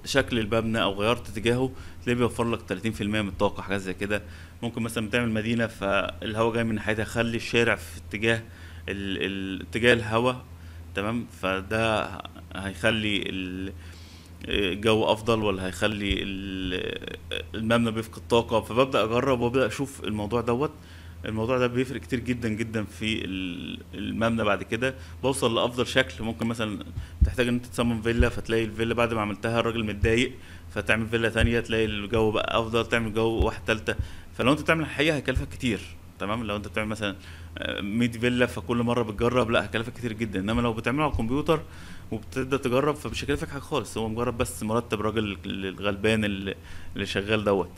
شكل المبنى او غيرت اتجاهه تلاقيه بيوفر لك 30% من الطاقه حاجات زي كده ممكن مثلا بتعمل مدينه فالهواء جاي من ناحيتها خلي الشارع في اتجاه اتجاه الهواء تمام فده هيخلي الجو افضل ولا هيخلي المبنى بيفقد طاقه فببدا اجرب وابدا اشوف الموضوع دوت الموضوع ده بيفرق كتير جدا جدا في المبنى بعد كده بوصل لافضل شكل ممكن مثلا تحتاج ان انت تصمم فيلا فتلاقي الفيلا بعد ما عملتها الراجل متضايق فتعمل فيلا تانية تلاقي الجو بقى افضل تعمل جو واحده ثالثه فلو انت تعمل الحقيقه هيكلفك كتير تمام لو انت بتعمل مثلا 100 فيلا فكل مره بتجرب لا هيكلفك كتير جدا انما لو بتعمله على الكمبيوتر وبتبدا تجرب فمش هيكلفك حاجه خالص هو مجرد بس مرتب راجل الغلبان اللي شغال دوت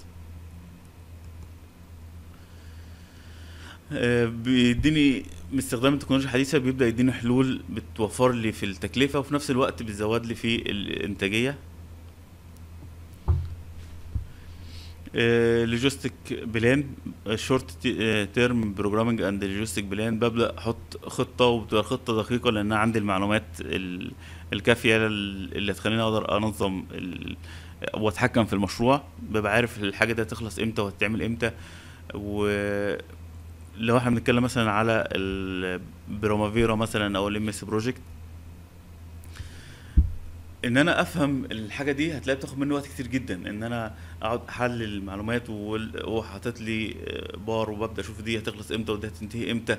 آه، بيديني باستخدام التكنولوجيا الحديثه بيبدا يديني حلول بتوفر لي في التكلفه وفي نفس الوقت بتزود لي في الانتاجيه لوجيستيك بلان شورت تيرم بروجرامنج اند لوجيستيك بلان ببدا احط خطه وبتبقى خطه دقيقه لان انا عندي المعلومات الكافيه اللي تخليني اقدر انظم واتحكم في المشروع ببقى عارف الحاجه دي هتخلص امتى وهتتعمل امتى و لو احنا بنتكلم مثلا على البروموفيرا مثلا او الام اس بروجكت ان انا افهم الحاجه دي هتلاقي بتاخد مني وقت كتير جدا ان انا اقعد احلل المعلومات وحاطط لي بار آه، وببدا اشوف دي هتخلص امتى ودي هتنتهي امتى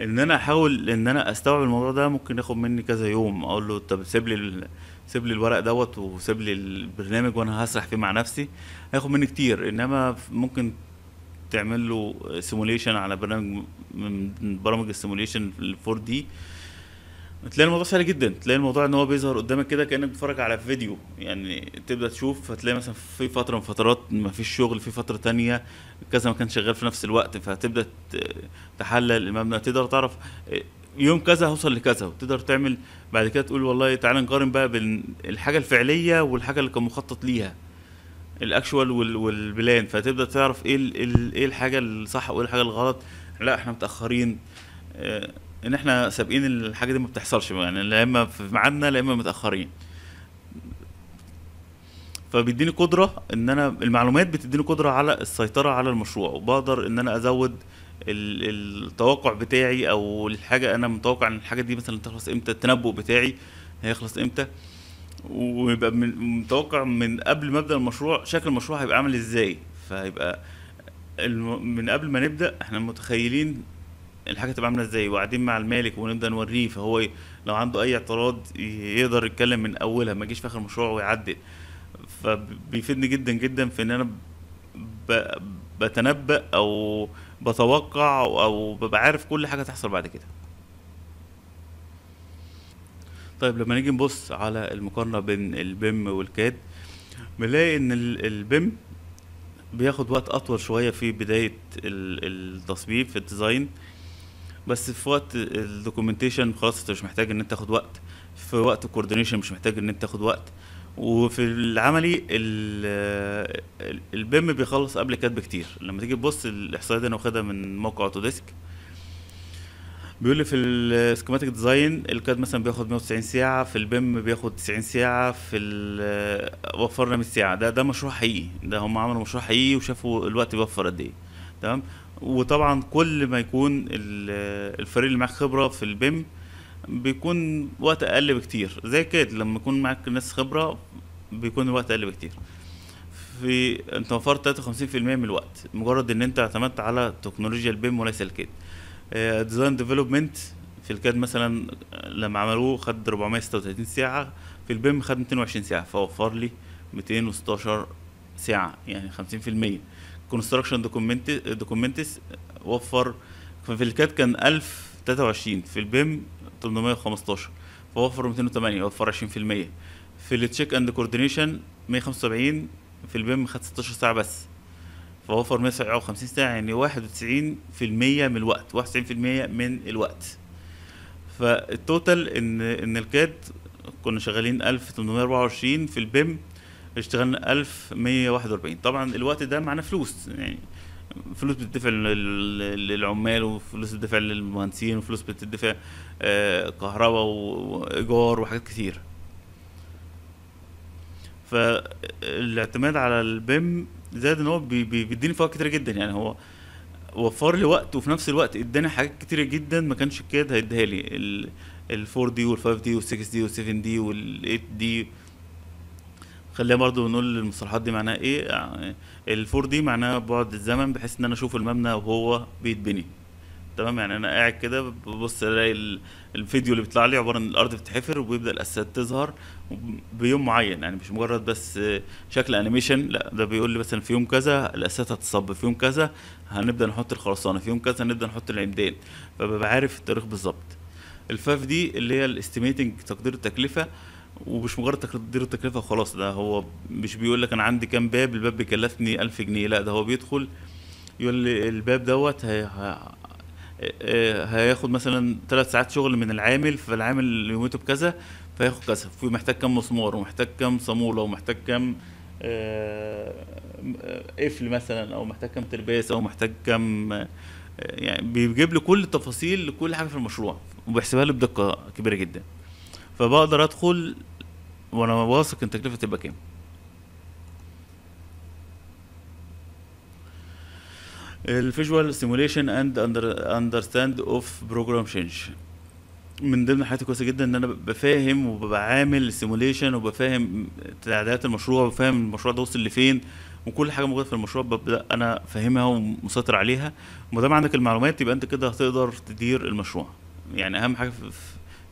ان انا احاول ان انا استوعب الموضوع ده ممكن ياخد مني كذا يوم اقول له طب سيب لي سيب لي الورق دوت وسيب لي البرنامج وانا هسرح فيه مع نفسي هياخد مني كتير انما ممكن تعمل له سيموليشن على برنامج من برامج السيموليشن الفور دي تلاقي الموضوع سهل جدا تلاقي الموضوع ان هو بيظهر قدامك كده كانك بتتفرج على فيديو يعني تبدا تشوف فتلاقي مثلا في فتره من فترات ما فيش شغل في فتره تانية كذا مكان شغال في نفس الوقت فتبدا تحلل المبنى تقدر تعرف يوم كذا هوصل لكذا وتقدر تعمل بعد كده تقول والله تعالى نقارن بقى بين الحاجه الفعليه والحاجه اللي كان مخطط ليها الاكشوال والبلان فتبدا تعرف ايه إيه, ايه الحاجه الصح وايه الحاجه الغلط لا احنا متاخرين اه ان احنا سابقين الحاجه دي ما بتحصلش يعني لا اما في ميعادنا لا اما متاخرين فبيديني قدره ان انا المعلومات بتديني قدره على السيطره على المشروع وبقدر ان انا ازود التوقع بتاعي او الحاجه انا متوقع ان الحاجه دي مثلا تخلص امتى التنبؤ بتاعي هيخلص امتى ويبقى من متوقع من قبل ما ابدا المشروع شكل المشروع هيبقى عامل ازاي فهيبقى الم... من قبل ما نبدا احنا متخيلين الحاجه تبقى عامله ازاي وقاعدين مع المالك ونبدا نوريه فهو لو عنده اي اعتراض يقدر يتكلم من اولها ما يجيش في اخر المشروع ويعدل فبيفيدني جدا جدا في ان انا ب... بتنبأ او بتوقع او ببقى عارف كل حاجه تحصل بعد كده طيب لما نيجي نبص على المقارنه بين البيم والكاد بنلاقي ان البيم بياخد وقت اطول شويه في بدايه التصميم في الديزاين بس في وقت الدوكيومنتيشن خلاص انت مش محتاج ان انت تاخد وقت في وقت الكوردينيشن مش محتاج ان انت تاخد وقت وفي العملي البيم بيخلص قبل كاد بكتير لما تيجي تبص الاحصائيه دي انا واخدها من موقع اوتوديسك بيقول لي في السكيماتيك ديزاين الكاد مثلا بياخد 190 ساعه في البيم بياخد 90 ساعه في وفرنا 100 ساعه ده ده مشروع حقيقي ده هم عملوا مشروع حقيقي وشافوا الوقت بيوفر قد ايه تمام وطبعا كل ما يكون الفريق اللي معاك خبره في البيم بيكون وقت اقل بكتير زي كده لما يكون معاك ناس خبره بيكون الوقت اقل بكتير في انت وفرت 53% من الوقت مجرد ان انت اعتمدت على تكنولوجيا البيم وليس الكاد ديزاين آه، ديفلوبمنت في الكاد مثلا لما عملوه خد 436 ساعه في البيم خد 220 ساعه فوفر لي 216 ساعه يعني 50% كونستراكشن دوكومنتس وفر ففي الكاد كان 1023 في البيم 815 فوفر 208 وفر 20% في التشيك اند كوردينيشن 175 في البيم خد 16 ساعه بس فوفر 157 ساعه يعني 91% من الوقت 91% من الوقت فالتوتال ان ان الكاد كنا شغالين 1824 في البيم اشتغلنا 1141 طبعا الوقت ده معنا فلوس يعني فلوس بتدفع للعمال وفلوس بتدفع للمهندسين وفلوس بتدفع آه، كهرباء وايجار وحاجات كتير فالاعتماد على البيم زائد ان هو بي بيديني فوائد كتير جدا يعني هو وفر لي وقت وفي نفس الوقت اداني حاجات كتير جدا ما كانش الكاد هيديها لي ال 4 دي وال 5 دي وال 6 دي وال 7 دي وال 8 دي خلينا برضو نقول المصطلحات دي معناها ايه يعني ال 4 دي معناها بعد الزمن بحيث ان انا اشوف المبنى وهو بيتبني تمام يعني انا قاعد كده ببص الاقي الفيديو اللي بيطلع لي عباره ان الارض بتتحفر وبيبدا الاساسات تظهر بيوم معين يعني مش مجرد بس شكل انيميشن لا ده بيقول لي مثلا في يوم كذا الاساسات هتصب في يوم كذا هنبدا نحط الخرسانه في يوم كذا هنبدا نحط العمدان فببقى عارف التاريخ بالظبط الفاف دي اللي هي الاستيميتنج تقدير التكلفه ومش مجرد تقدير التكلفه وخلاص ده هو مش بيقول لك انا عندي كام باب الباب بيكلفني 1000 جنيه لا ده هو بيدخل يقول لي الباب دوت هياخد مثلا ثلاث ساعات شغل من العامل فالعامل يوميته بكذا فياخد كذا محتاج كم مسمار ومحتاج كم صاموله ومحتاج كم آه، قفل مثلا او محتاج كم ترباس او محتاج كم آه، يعني بيجيب لي كل التفاصيل لكل حاجه في المشروع وبيحسبها لي بدقه كبيره جدا فبقدر ادخل وانا واثق ان تكلفه تبقى كام الفيجوال سيموليشن اند اندرستاند اوف بروجرام تشينج من ضمن حاجات كويسه جدا ان انا بفاهم وبعامل السيموليشن وبفاهم تعديلات المشروع وبفاهم المشروع ده وصل لفين وكل حاجه موجوده في المشروع ببدا انا فاهمها ومسيطر عليها وما دام عندك المعلومات يبقى انت كده هتقدر تدير المشروع يعني اهم حاجه في,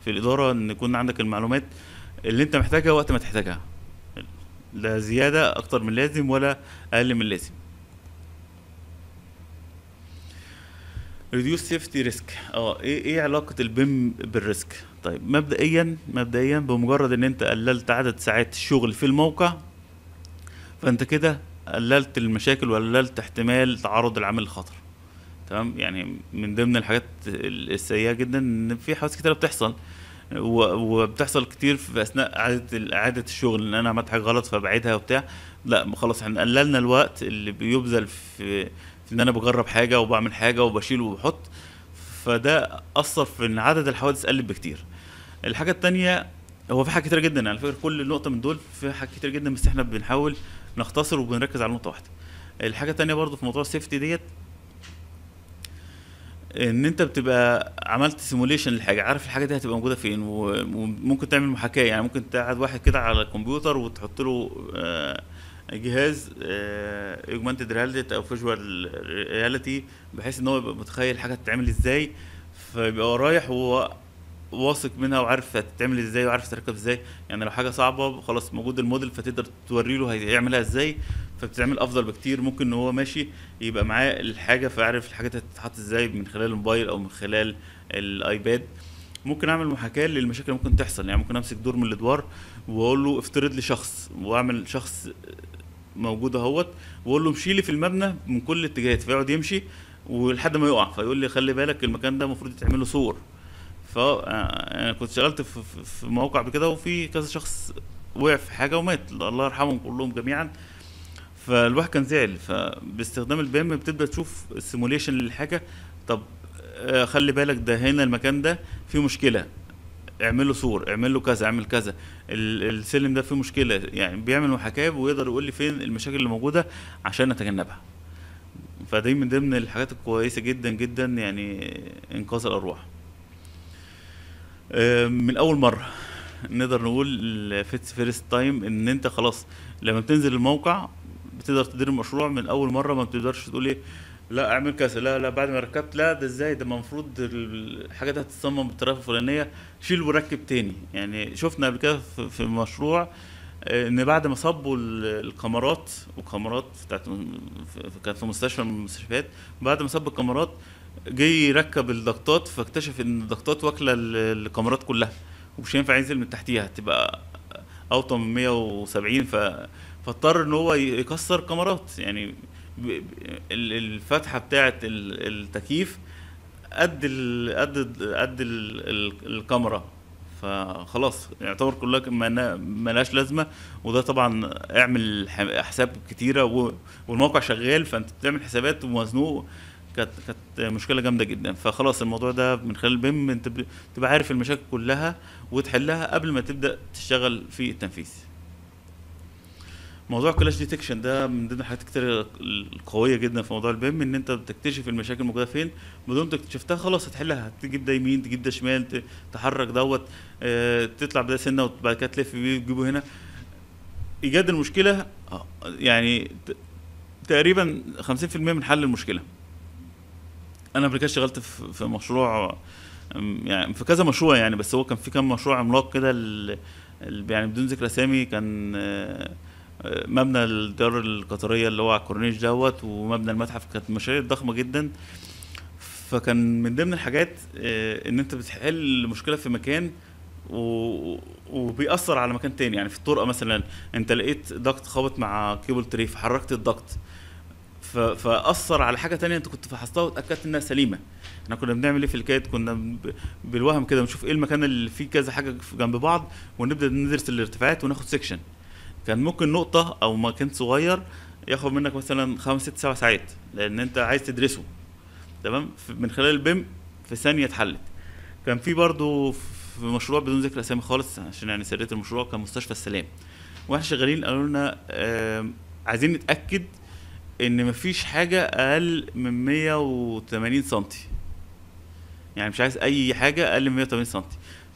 في الاداره ان يكون عندك المعلومات اللي انت محتاجها وقت ما تحتاجها لا زياده اكتر من لازم ولا اقل من لازم ريديوس سيفتي ريسك اه ايه ايه علاقه البيم بالريسك طيب مبدئيا مبدئيا بمجرد ان انت قللت عدد ساعات الشغل في الموقع فانت كده قللت المشاكل وقللت احتمال تعرض العامل للخطر تمام يعني من ضمن الحاجات السيئه جدا ان في حوادث كتيره بتحصل وبتحصل كتير في اثناء اعاده اعاده الشغل ان انا عملت حاجه غلط فبعيدها وبتاع لا خلاص احنا قللنا الوقت اللي بيبذل في ان انا بجرب حاجه وبعمل حاجه وبشيل وبحط فده اثر في ان عدد الحوادث قل بكتير الحاجه الثانيه هو في حاجات كتير جدا على فكره كل نقطه من دول في حاجات كتير جدا بس احنا بنحاول نختصر وبنركز على نقطه واحده الحاجه الثانيه برضو في موضوع السيفتي ديت ان انت بتبقى عملت سيموليشن للحاجه عارف الحاجه دي هتبقى موجوده فين وممكن تعمل محاكاه يعني ممكن تقعد واحد كده على الكمبيوتر وتحط له آه جهاز اوجمانتد آه، رياليتي او فيجوال رياليتي بحيث ان هو يبقى متخيل حاجه هتتعمل ازاي فيبقى هو رايح وهو واثق منها وعارف هتتعمل ازاي وعارف تركب ازاي يعني لو حاجه صعبه خلاص موجود الموديل فتقدر توري له هيعملها ازاي فبتتعمل افضل بكتير ممكن ان هو ماشي يبقى معاه الحاجه فعارف الحاجات هتتحط ازاي من خلال الموبايل او من خلال الايباد ممكن اعمل محاكاه للمشاكل اللي ممكن تحصل يعني ممكن امسك دور من الادوار واقول له افترض لي شخص واعمل شخص موجود اهوت واقول له امشي لي في المبنى من كل الاتجاهات فيقعد يمشي ولحد ما يقع فيقول لي خلي بالك المكان ده المفروض يتعمل له سور فانا آه، كنت شغلت في موقع بكده وفي كذا شخص وقع في حاجه ومات الله يرحمهم كلهم جميعا فالواحد كان زعل فباستخدام البيم بتبدا تشوف السيموليشن للحاجه طب آه، خلي بالك ده هنا المكان ده فيه مشكله اعمل له سور اعمل له كذا اعمل كذا السلم ده فيه مشكله يعني بيعمل محاكاه ويقدر يقول لي فين المشاكل اللي موجوده عشان اتجنبها فدي من ضمن الحاجات الكويسه جدا جدا يعني انقاذ الارواح من اول مره نقدر نقول فيتس فيرست تايم ان انت خلاص لما بتنزل الموقع بتقدر تدير المشروع من اول مره ما بتقدرش تقول ايه لا اعمل كذا لا لا بعد ما ركبت لا ده ازاي ده المفروض الحاجات هتتصمم بالطريقه الفلانيه شيل وركب تاني يعني شفنا قبل كده في مشروع ان بعد ما صبوا الكاميرات وكاميرات بتاعت كانت في مستشفى من المستشفيات بعد ما صبوا الكاميرات جه يركب الضغطات فاكتشف ان الضغطات واكله الكاميرات كلها ومش هينفع ينزل من تحتيها تبقى اوطى من 170 ف فاضطر ان هو يكسر كاميرات يعني الفتحه بتاعه التكييف قد الـ قد الـ قد الـ الكاميرا فخلاص يعتبر كلها ملهاش لازمه وده طبعا اعمل حساب كتيره والموقع شغال فانت بتعمل حسابات ومزنوق كانت كانت مشكله جامده جدا فخلاص الموضوع ده من خلال بيم انت تبقى عارف المشاكل كلها وتحلها قبل ما تبدا تشتغل في التنفيذ موضوع كلاش ديتكشن ده من ضمن الحاجات كتير القويه جدا في موضوع البيم ان انت بتكتشف المشاكل الموجوده فين ما دام انت اكتشفتها خلاص هتحلها تجيب ده يمين تجيب ده شمال تحرك دوت آه، تطلع بده سنه وبعد كده تلف بيه وتجيبه هنا ايجاد المشكله آه، يعني تقريبا 50% من حل المشكله انا قبل كده اشتغلت في مشروع يعني في كذا مشروع يعني بس هو كان في كام مشروع عملاق كده يعني بدون ذكر اسامي كان اه مبنى الدار القطريه اللي هو على الكورنيش دوت ومبنى المتحف كانت مشاريع ضخمه جدا فكان من ضمن الحاجات آه، ان انت بتحل مشكله في مكان و... وبيأثر على مكان تاني يعني في الطرقه مثلا انت لقيت ضغط خابط مع كيبل تري فحركت الضغط ف... فأثر على حاجه تانية انت كنت فحصتها واتاكدت انها سليمه احنا كنا بنعمل ايه في الكاد كنا ب... بالوهم كده بنشوف ايه المكان اللي فيه كذا حاجه جنب بعض ونبدا ندرس الارتفاعات وناخد سيكشن كان ممكن نقطه او مكان صغير ياخد منك مثلا خمس ست سبع ساعات لان انت عايز تدرسه تمام من خلال البيم في ثانيه اتحلت كان في برضو في مشروع بدون ذكر اسامي خالص عشان يعني سريه المشروع كان مستشفى السلام واحنا شغالين قالوا لنا عايزين نتاكد ان مفيش حاجه اقل من 180 سم يعني مش عايز اي حاجه اقل من 180 سم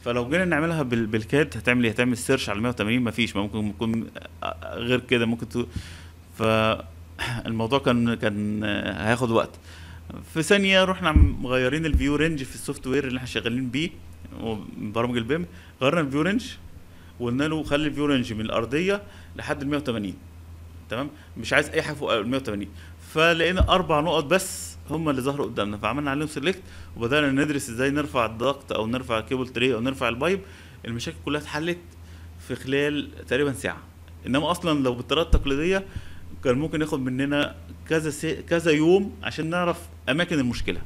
فلو جينا نعملها بالكاد هتعمل ايه هتعمل سيرش على 180 مفيش ما ممكن يكون غير كده ممكن تقول فالموضوع كان كان هياخد وقت في ثانيه رحنا مغيرين الفيو رينج في السوفت وير اللي احنا شغالين بيه وبرامج البيم غيرنا الفيو رينج وقلنا له خلي الفيو رينج من الارضيه لحد ال 180 تمام مش عايز اي حاجه فوق ال 180 فلقينا اربع نقط بس هم اللي ظهروا قدامنا فعملنا عليهم سيلكت وبدانا ندرس ازاي نرفع الضغط او نرفع الكيبل تري او نرفع البايب المشاكل كلها اتحلت في خلال تقريبا ساعه انما اصلا لو بالطريقه التقليديه كان ممكن ياخد مننا كذا سي... كذا يوم عشان نعرف اماكن المشكله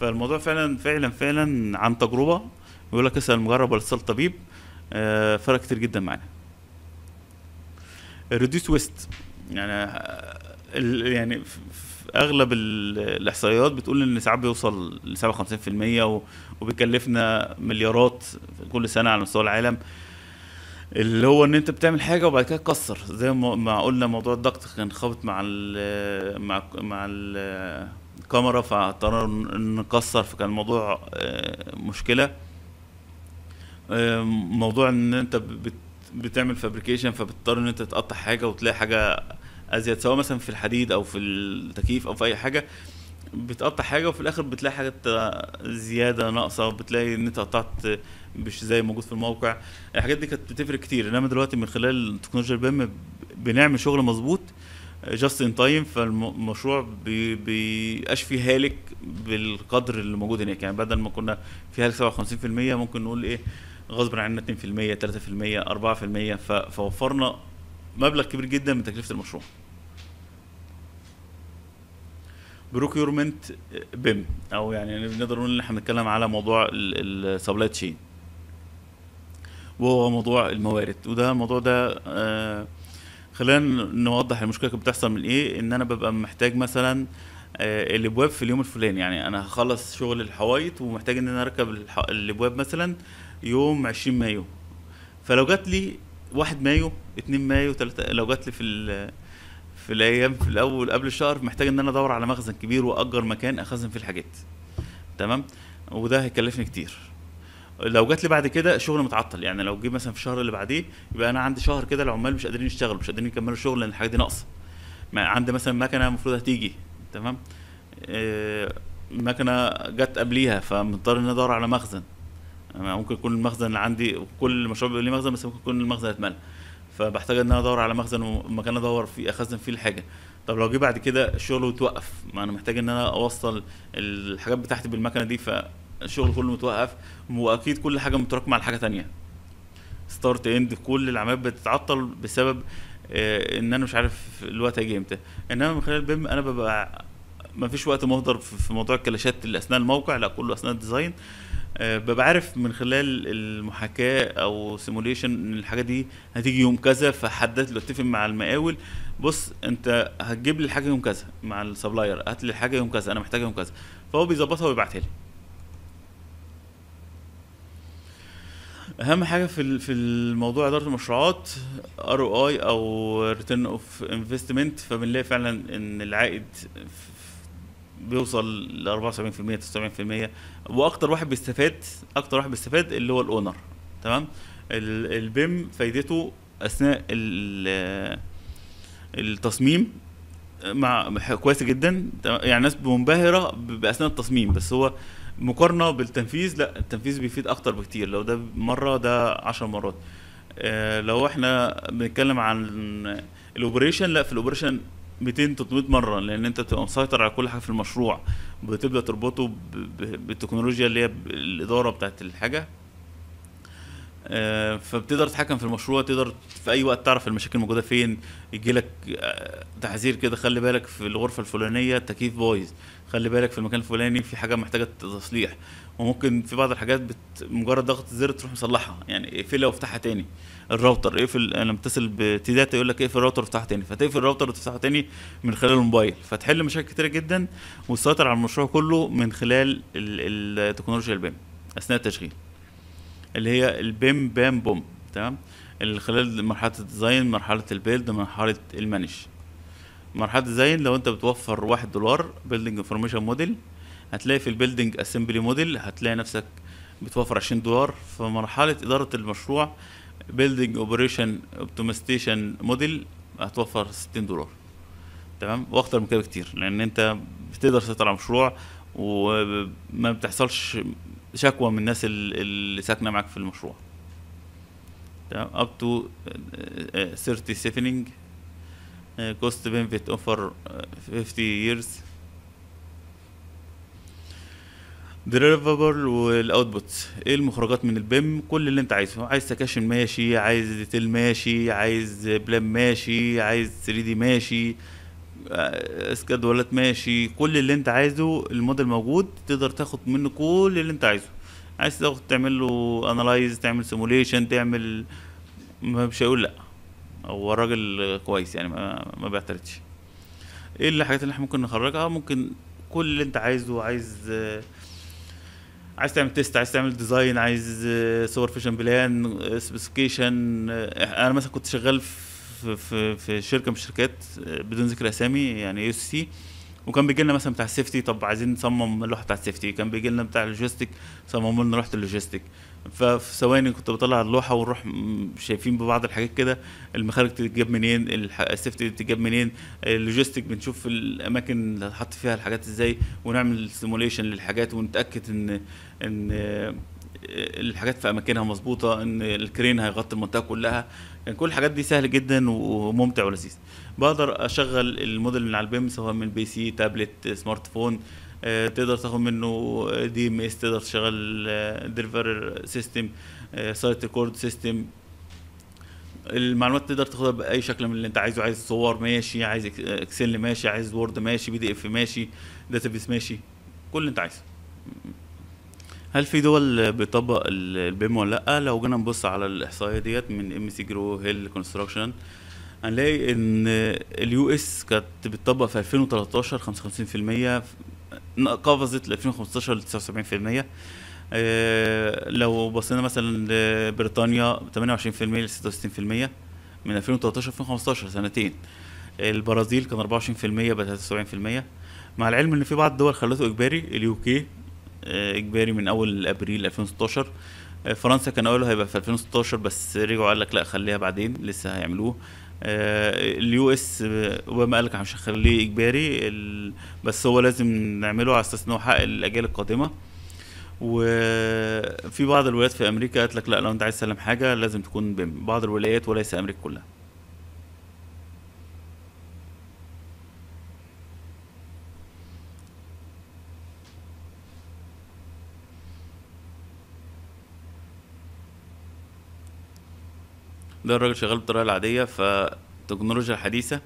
فالموضوع فعلا فعلا فعلا عن تجربه بيقول لك اسال مجرب ولا اسال طبيب آه، فرق كتير جدا معانا ريديوس ويست يعني آه، يعني اغلب الاحصائيات بتقول ان ساعات بيوصل ل 57% وبيكلفنا مليارات كل سنه على مستوى العالم اللي هو ان انت بتعمل حاجه وبعد كده تكسر زي ما قلنا موضوع الضغط كان خابط مع ال مع مع ال الكاميرا فاضطرنا نكسر فكان الموضوع آه، مشكله آه، موضوع ان انت بتعمل فابريكيشن فبتضطر ان انت تقطع حاجه وتلاقي حاجه ازيد سواء مثلا في الحديد او في التكييف او في اي حاجه بتقطع حاجه وفي الاخر بتلاقي حاجه زياده ناقصه بتلاقي ان انت قطعت مش زي موجود في الموقع الحاجات دي كانت بتفرق كتير انما دلوقتي من خلال تكنولوجيا البيم بنعمل شغل مظبوط جاست ان تايم فالمشروع بيبقاش فيه هالك بالقدر اللي موجود هناك يعني بدل ما كنا في هالك 57% ممكن نقول ايه غصب عننا 2% 3% 4% فوفرنا مبلغ كبير جدا من تكلفه المشروع بروكيورمنت بيم او يعني نقدر نقول ان احنا بنتكلم على موضوع السبلاي تشين وهو موضوع الموارد وده الموضوع ده آه، خلينا نوضح المشكله كانت بتحصل من ايه ان انا ببقى محتاج مثلا آه، الابواب في اليوم الفلاني يعني انا هخلص شغل الحوايط ومحتاج ان انا اركب الابواب مثلا يوم 20 مايو فلو جات لي 1 مايو 2 مايو 3 لو جات لي في في الايام في الاول قبل الشهر محتاج ان انا ادور على مخزن كبير واجر مكان اخزن فيه الحاجات تمام وده هيكلفني كتير لو جات لي بعد كده شغل متعطل يعني لو جه مثلا في الشهر اللي بعديه يبقى انا عندي شهر كده العمال مش قادرين يشتغلوا مش قادرين يكملوا الشغل لان الحاجات دي ناقصه عندي مثلا مكنه المفروض هتيجي تمام آه مكنه جت قبليها فمضطر ان ادور على مخزن ممكن يكون المخزن اللي عندي كل مشروب ليه مخزن بس ممكن يكون المخزن اتملى فبحتاج ان انا ادور على مخزن ومكان ادور فيه اخزن فيه الحاجه طب لو جه بعد كده الشغل وتوقف ما انا محتاج ان انا اوصل الحاجات بتاعتي بالمكنه دي فالشغل كله متوقف واكيد كل حاجه متراكمه على حاجه تانية ستارت اند كل العمليات بتتعطل بسبب آه، ان انا مش عارف الوقت هيجي امتى انما من خلال بيم انا ببقى ما فيش وقت مهدر في موضوع الكلاشات اللي اثناء الموقع لا كله اثناء الديزاين آه، ببقى عارف من خلال المحاكاه او سيموليشن ان الحاجه دي هتيجي يوم كذا فحددت له اتفق مع المقاول بص انت هتجيب لي الحاجه يوم كذا مع السبلاير هات لي الحاجه يوم كذا انا محتاجها يوم كذا فهو بيظبطها ويبعتها لي اهم حاجه في في الموضوع اداره المشروعات ار او اي او ريتيرن اوف انفستمنت فبنلاقي فعلا ان العائد بيوصل ل 74% 79% واكتر واحد بيستفاد اكتر واحد بيستفاد اللي هو الاونر تمام البيم فايدته اثناء التصميم مع كويس جدا يعني ناس منبهره باثناء التصميم بس هو مقارنه بالتنفيذ لا التنفيذ بيفيد اكتر بكتير لو ده مره ده 10 مرات آه، لو احنا بنتكلم عن الاوبريشن لا في الاوبريشن 200 300 مره لان انت بتبقى مسيطر على كل حاجه في المشروع بتبدا تربطه بالتكنولوجيا اللي هي الاداره بتاعت الحاجه آه، فبتقدر تتحكم في المشروع تقدر في اي وقت تعرف المشاكل موجوده فين يجي لك آه، تحذير كده خلي بالك في الغرفه الفلانيه التكييف بايظ خلي بالك في المكان الفلاني في حاجه محتاجه تصليح وممكن في بعض الحاجات بت... مجرد ضغط الزر تروح مصلحها يعني اقفلها وافتحها تاني الراوتر اقفل انا متصل داتا يقول لك اقفل الراوتر وافتحه تاني فتقفل الراوتر وتفتحه تاني من خلال الموبايل فتحل مشاكل كتيره جدا وتسيطر على المشروع كله من خلال التكنولوجيا البام اثناء التشغيل اللي هي البيم بام بوم تمام اللي خلال مرحله الديزاين مرحله البيلد مرحله المانش مرحله الديزاين لو انت بتوفر واحد دولار بيلدنج انفورميشن موديل هتلاقي في البيلدنج اسمبلي موديل هتلاقي نفسك بتوفر 20 دولار في مرحله اداره المشروع بيلدنج اوبريشن اوبتمايزيشن موديل هتوفر 60 دولار تمام واكتر من كده بكتير لان انت بتقدر تسيطر على مشروع وما بتحصلش شكوى من الناس اللي ساكنه معاك في المشروع تمام اب تو 30 سيفنينج كوست بنفيت اوفر 50 ييرز ديليفربل والاوتبوت ايه المخرجات من البيم كل اللي انت عايزه عايز سكاشن ماشي عايز ديتيل ماشي عايز بلان ماشي عايز 3 دي ماشي اسكادولات آه، ماشي كل اللي انت عايزه الموديل موجود تقدر تاخد منه كل اللي انت عايزه عايز تاخد تعمل له انالايز تعمل سيموليشن تعمل مش هيقول لا هو راجل كويس يعني ما, ما بيعترضش ايه الحاجات اللي احنا ممكن نخرجها ممكن كل اللي انت عايزه عايز عايز تعمل تيست عايز تعمل ديزاين عايز آه، صور فيشن بلان سبيسيفيكيشن انا مثلا كنت شغال في في في شركه من الشركات آه، بدون ذكر اسامي يعني يو سي وكان بيجي لنا مثلا بتاع السيفتي طب عايزين نصمم اللوحه بتاع السيفتي كان بيجي لنا بتاع اللوجيستيك صمموا لنا لوحه اللوجيستيك ففي ثواني كنت بطلع اللوحه ونروح شايفين ببعض الحاجات كده المخارج تتجاب منين السيفتي تتجاب منين اللوجيستيك بنشوف الاماكن اللي هتحط فيها الحاجات ازاي ونعمل سيموليشن للحاجات ونتاكد ان ان الحاجات في اماكنها مظبوطه ان الكرين هيغطي المنطقه كلها يعني كل الحاجات دي سهل جدا وممتع ولذيذ بقدر اشغل الموديل من على البيم سواء من بي سي تابلت سمارت فون آه، تقدر تاخد منه دي ام اس تقدر تشغل ديليفر سيستم سايت ريكورد سيستم المعلومات تقدر تاخدها باي شكل من اللي انت عايزه عايز صور ماشي عايز اكسل آه، ماشي عايز وورد ماشي بي دي اف ماشي داتابيس ماشي كل اللي انت عايزه هل في دول بتطبق البيم ولا لا لو جينا نبص على الاحصائيه ديت من ام سي جرو هيل كونستراكشن هنلاقي ان اليو اس كانت بتطبق في 2013 55% قفزت ل 2015 ل 79% آه لو بصينا مثلا لبريطانيا 28% ل 66% من 2013 2015 سنتين البرازيل كان 24% بقت 79% مع العلم ان في بعض الدول خلته اجباري اليو كي آه، اجباري من اول ابريل 2016 آه، فرنسا كان اقوله هيبقى في 2016 بس رجعوا قال لك لا خليها بعدين لسه هيعملوه آه، اليو اس اوباما قال لك مش هخليه اجباري بس هو لازم نعمله على اساس انه حق الاجيال القادمه وفي بعض الولايات في امريكا قالت لك لا لو انت عايز تسلم حاجه لازم تكون بعض الولايات وليس امريكا كلها ده الراجل شغال بالطريقه العاديه فالتكنولوجيا الحديثه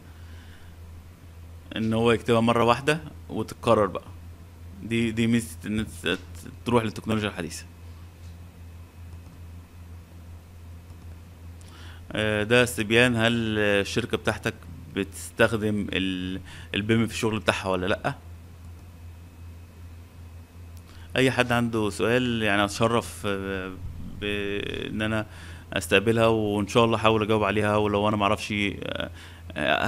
ان هو يكتبها مره واحده وتتكرر بقى دي دي ميزه ان انت تروح للتكنولوجيا الحديثه آه، ده استبيان هل الشركه بتاعتك بتستخدم البيم في الشغل بتاعها ولا لا اي حد عنده سؤال يعني اتشرف آه، بان انا استقبلها وان شاء الله احاول اجاوب عليها ولو انا ما اعرفش آه،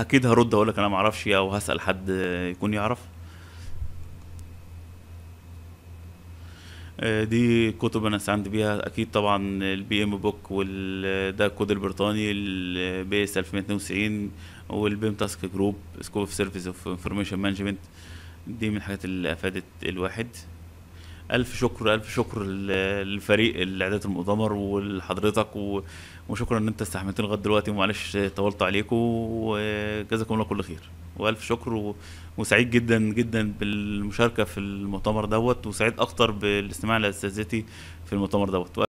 اكيد هرد اقول لك انا ما اعرفش او هسال حد يكون يعرف آه، دي كتب انا استعنت بيها اكيد طبعا البي ام بوك وده الكود البريطاني البي اس 1292 والبيم تاسك جروب سكوب اوف سيرفيس اوف انفورميشن مانجمنت دي من الحاجات اللي افادت الواحد الف شكر الف شكر للفريق الاعداد المؤتمر ولحضرتك وشكرا ان انت استحملتني لغايه دلوقتي ومعلش طولت عليكم وجزاكم الله كل خير والف شكر و... وسعيد جدا جدا بالمشاركه في المؤتمر دوت وسعيد اكتر بالاستماع لاستاذتي في المؤتمر دوت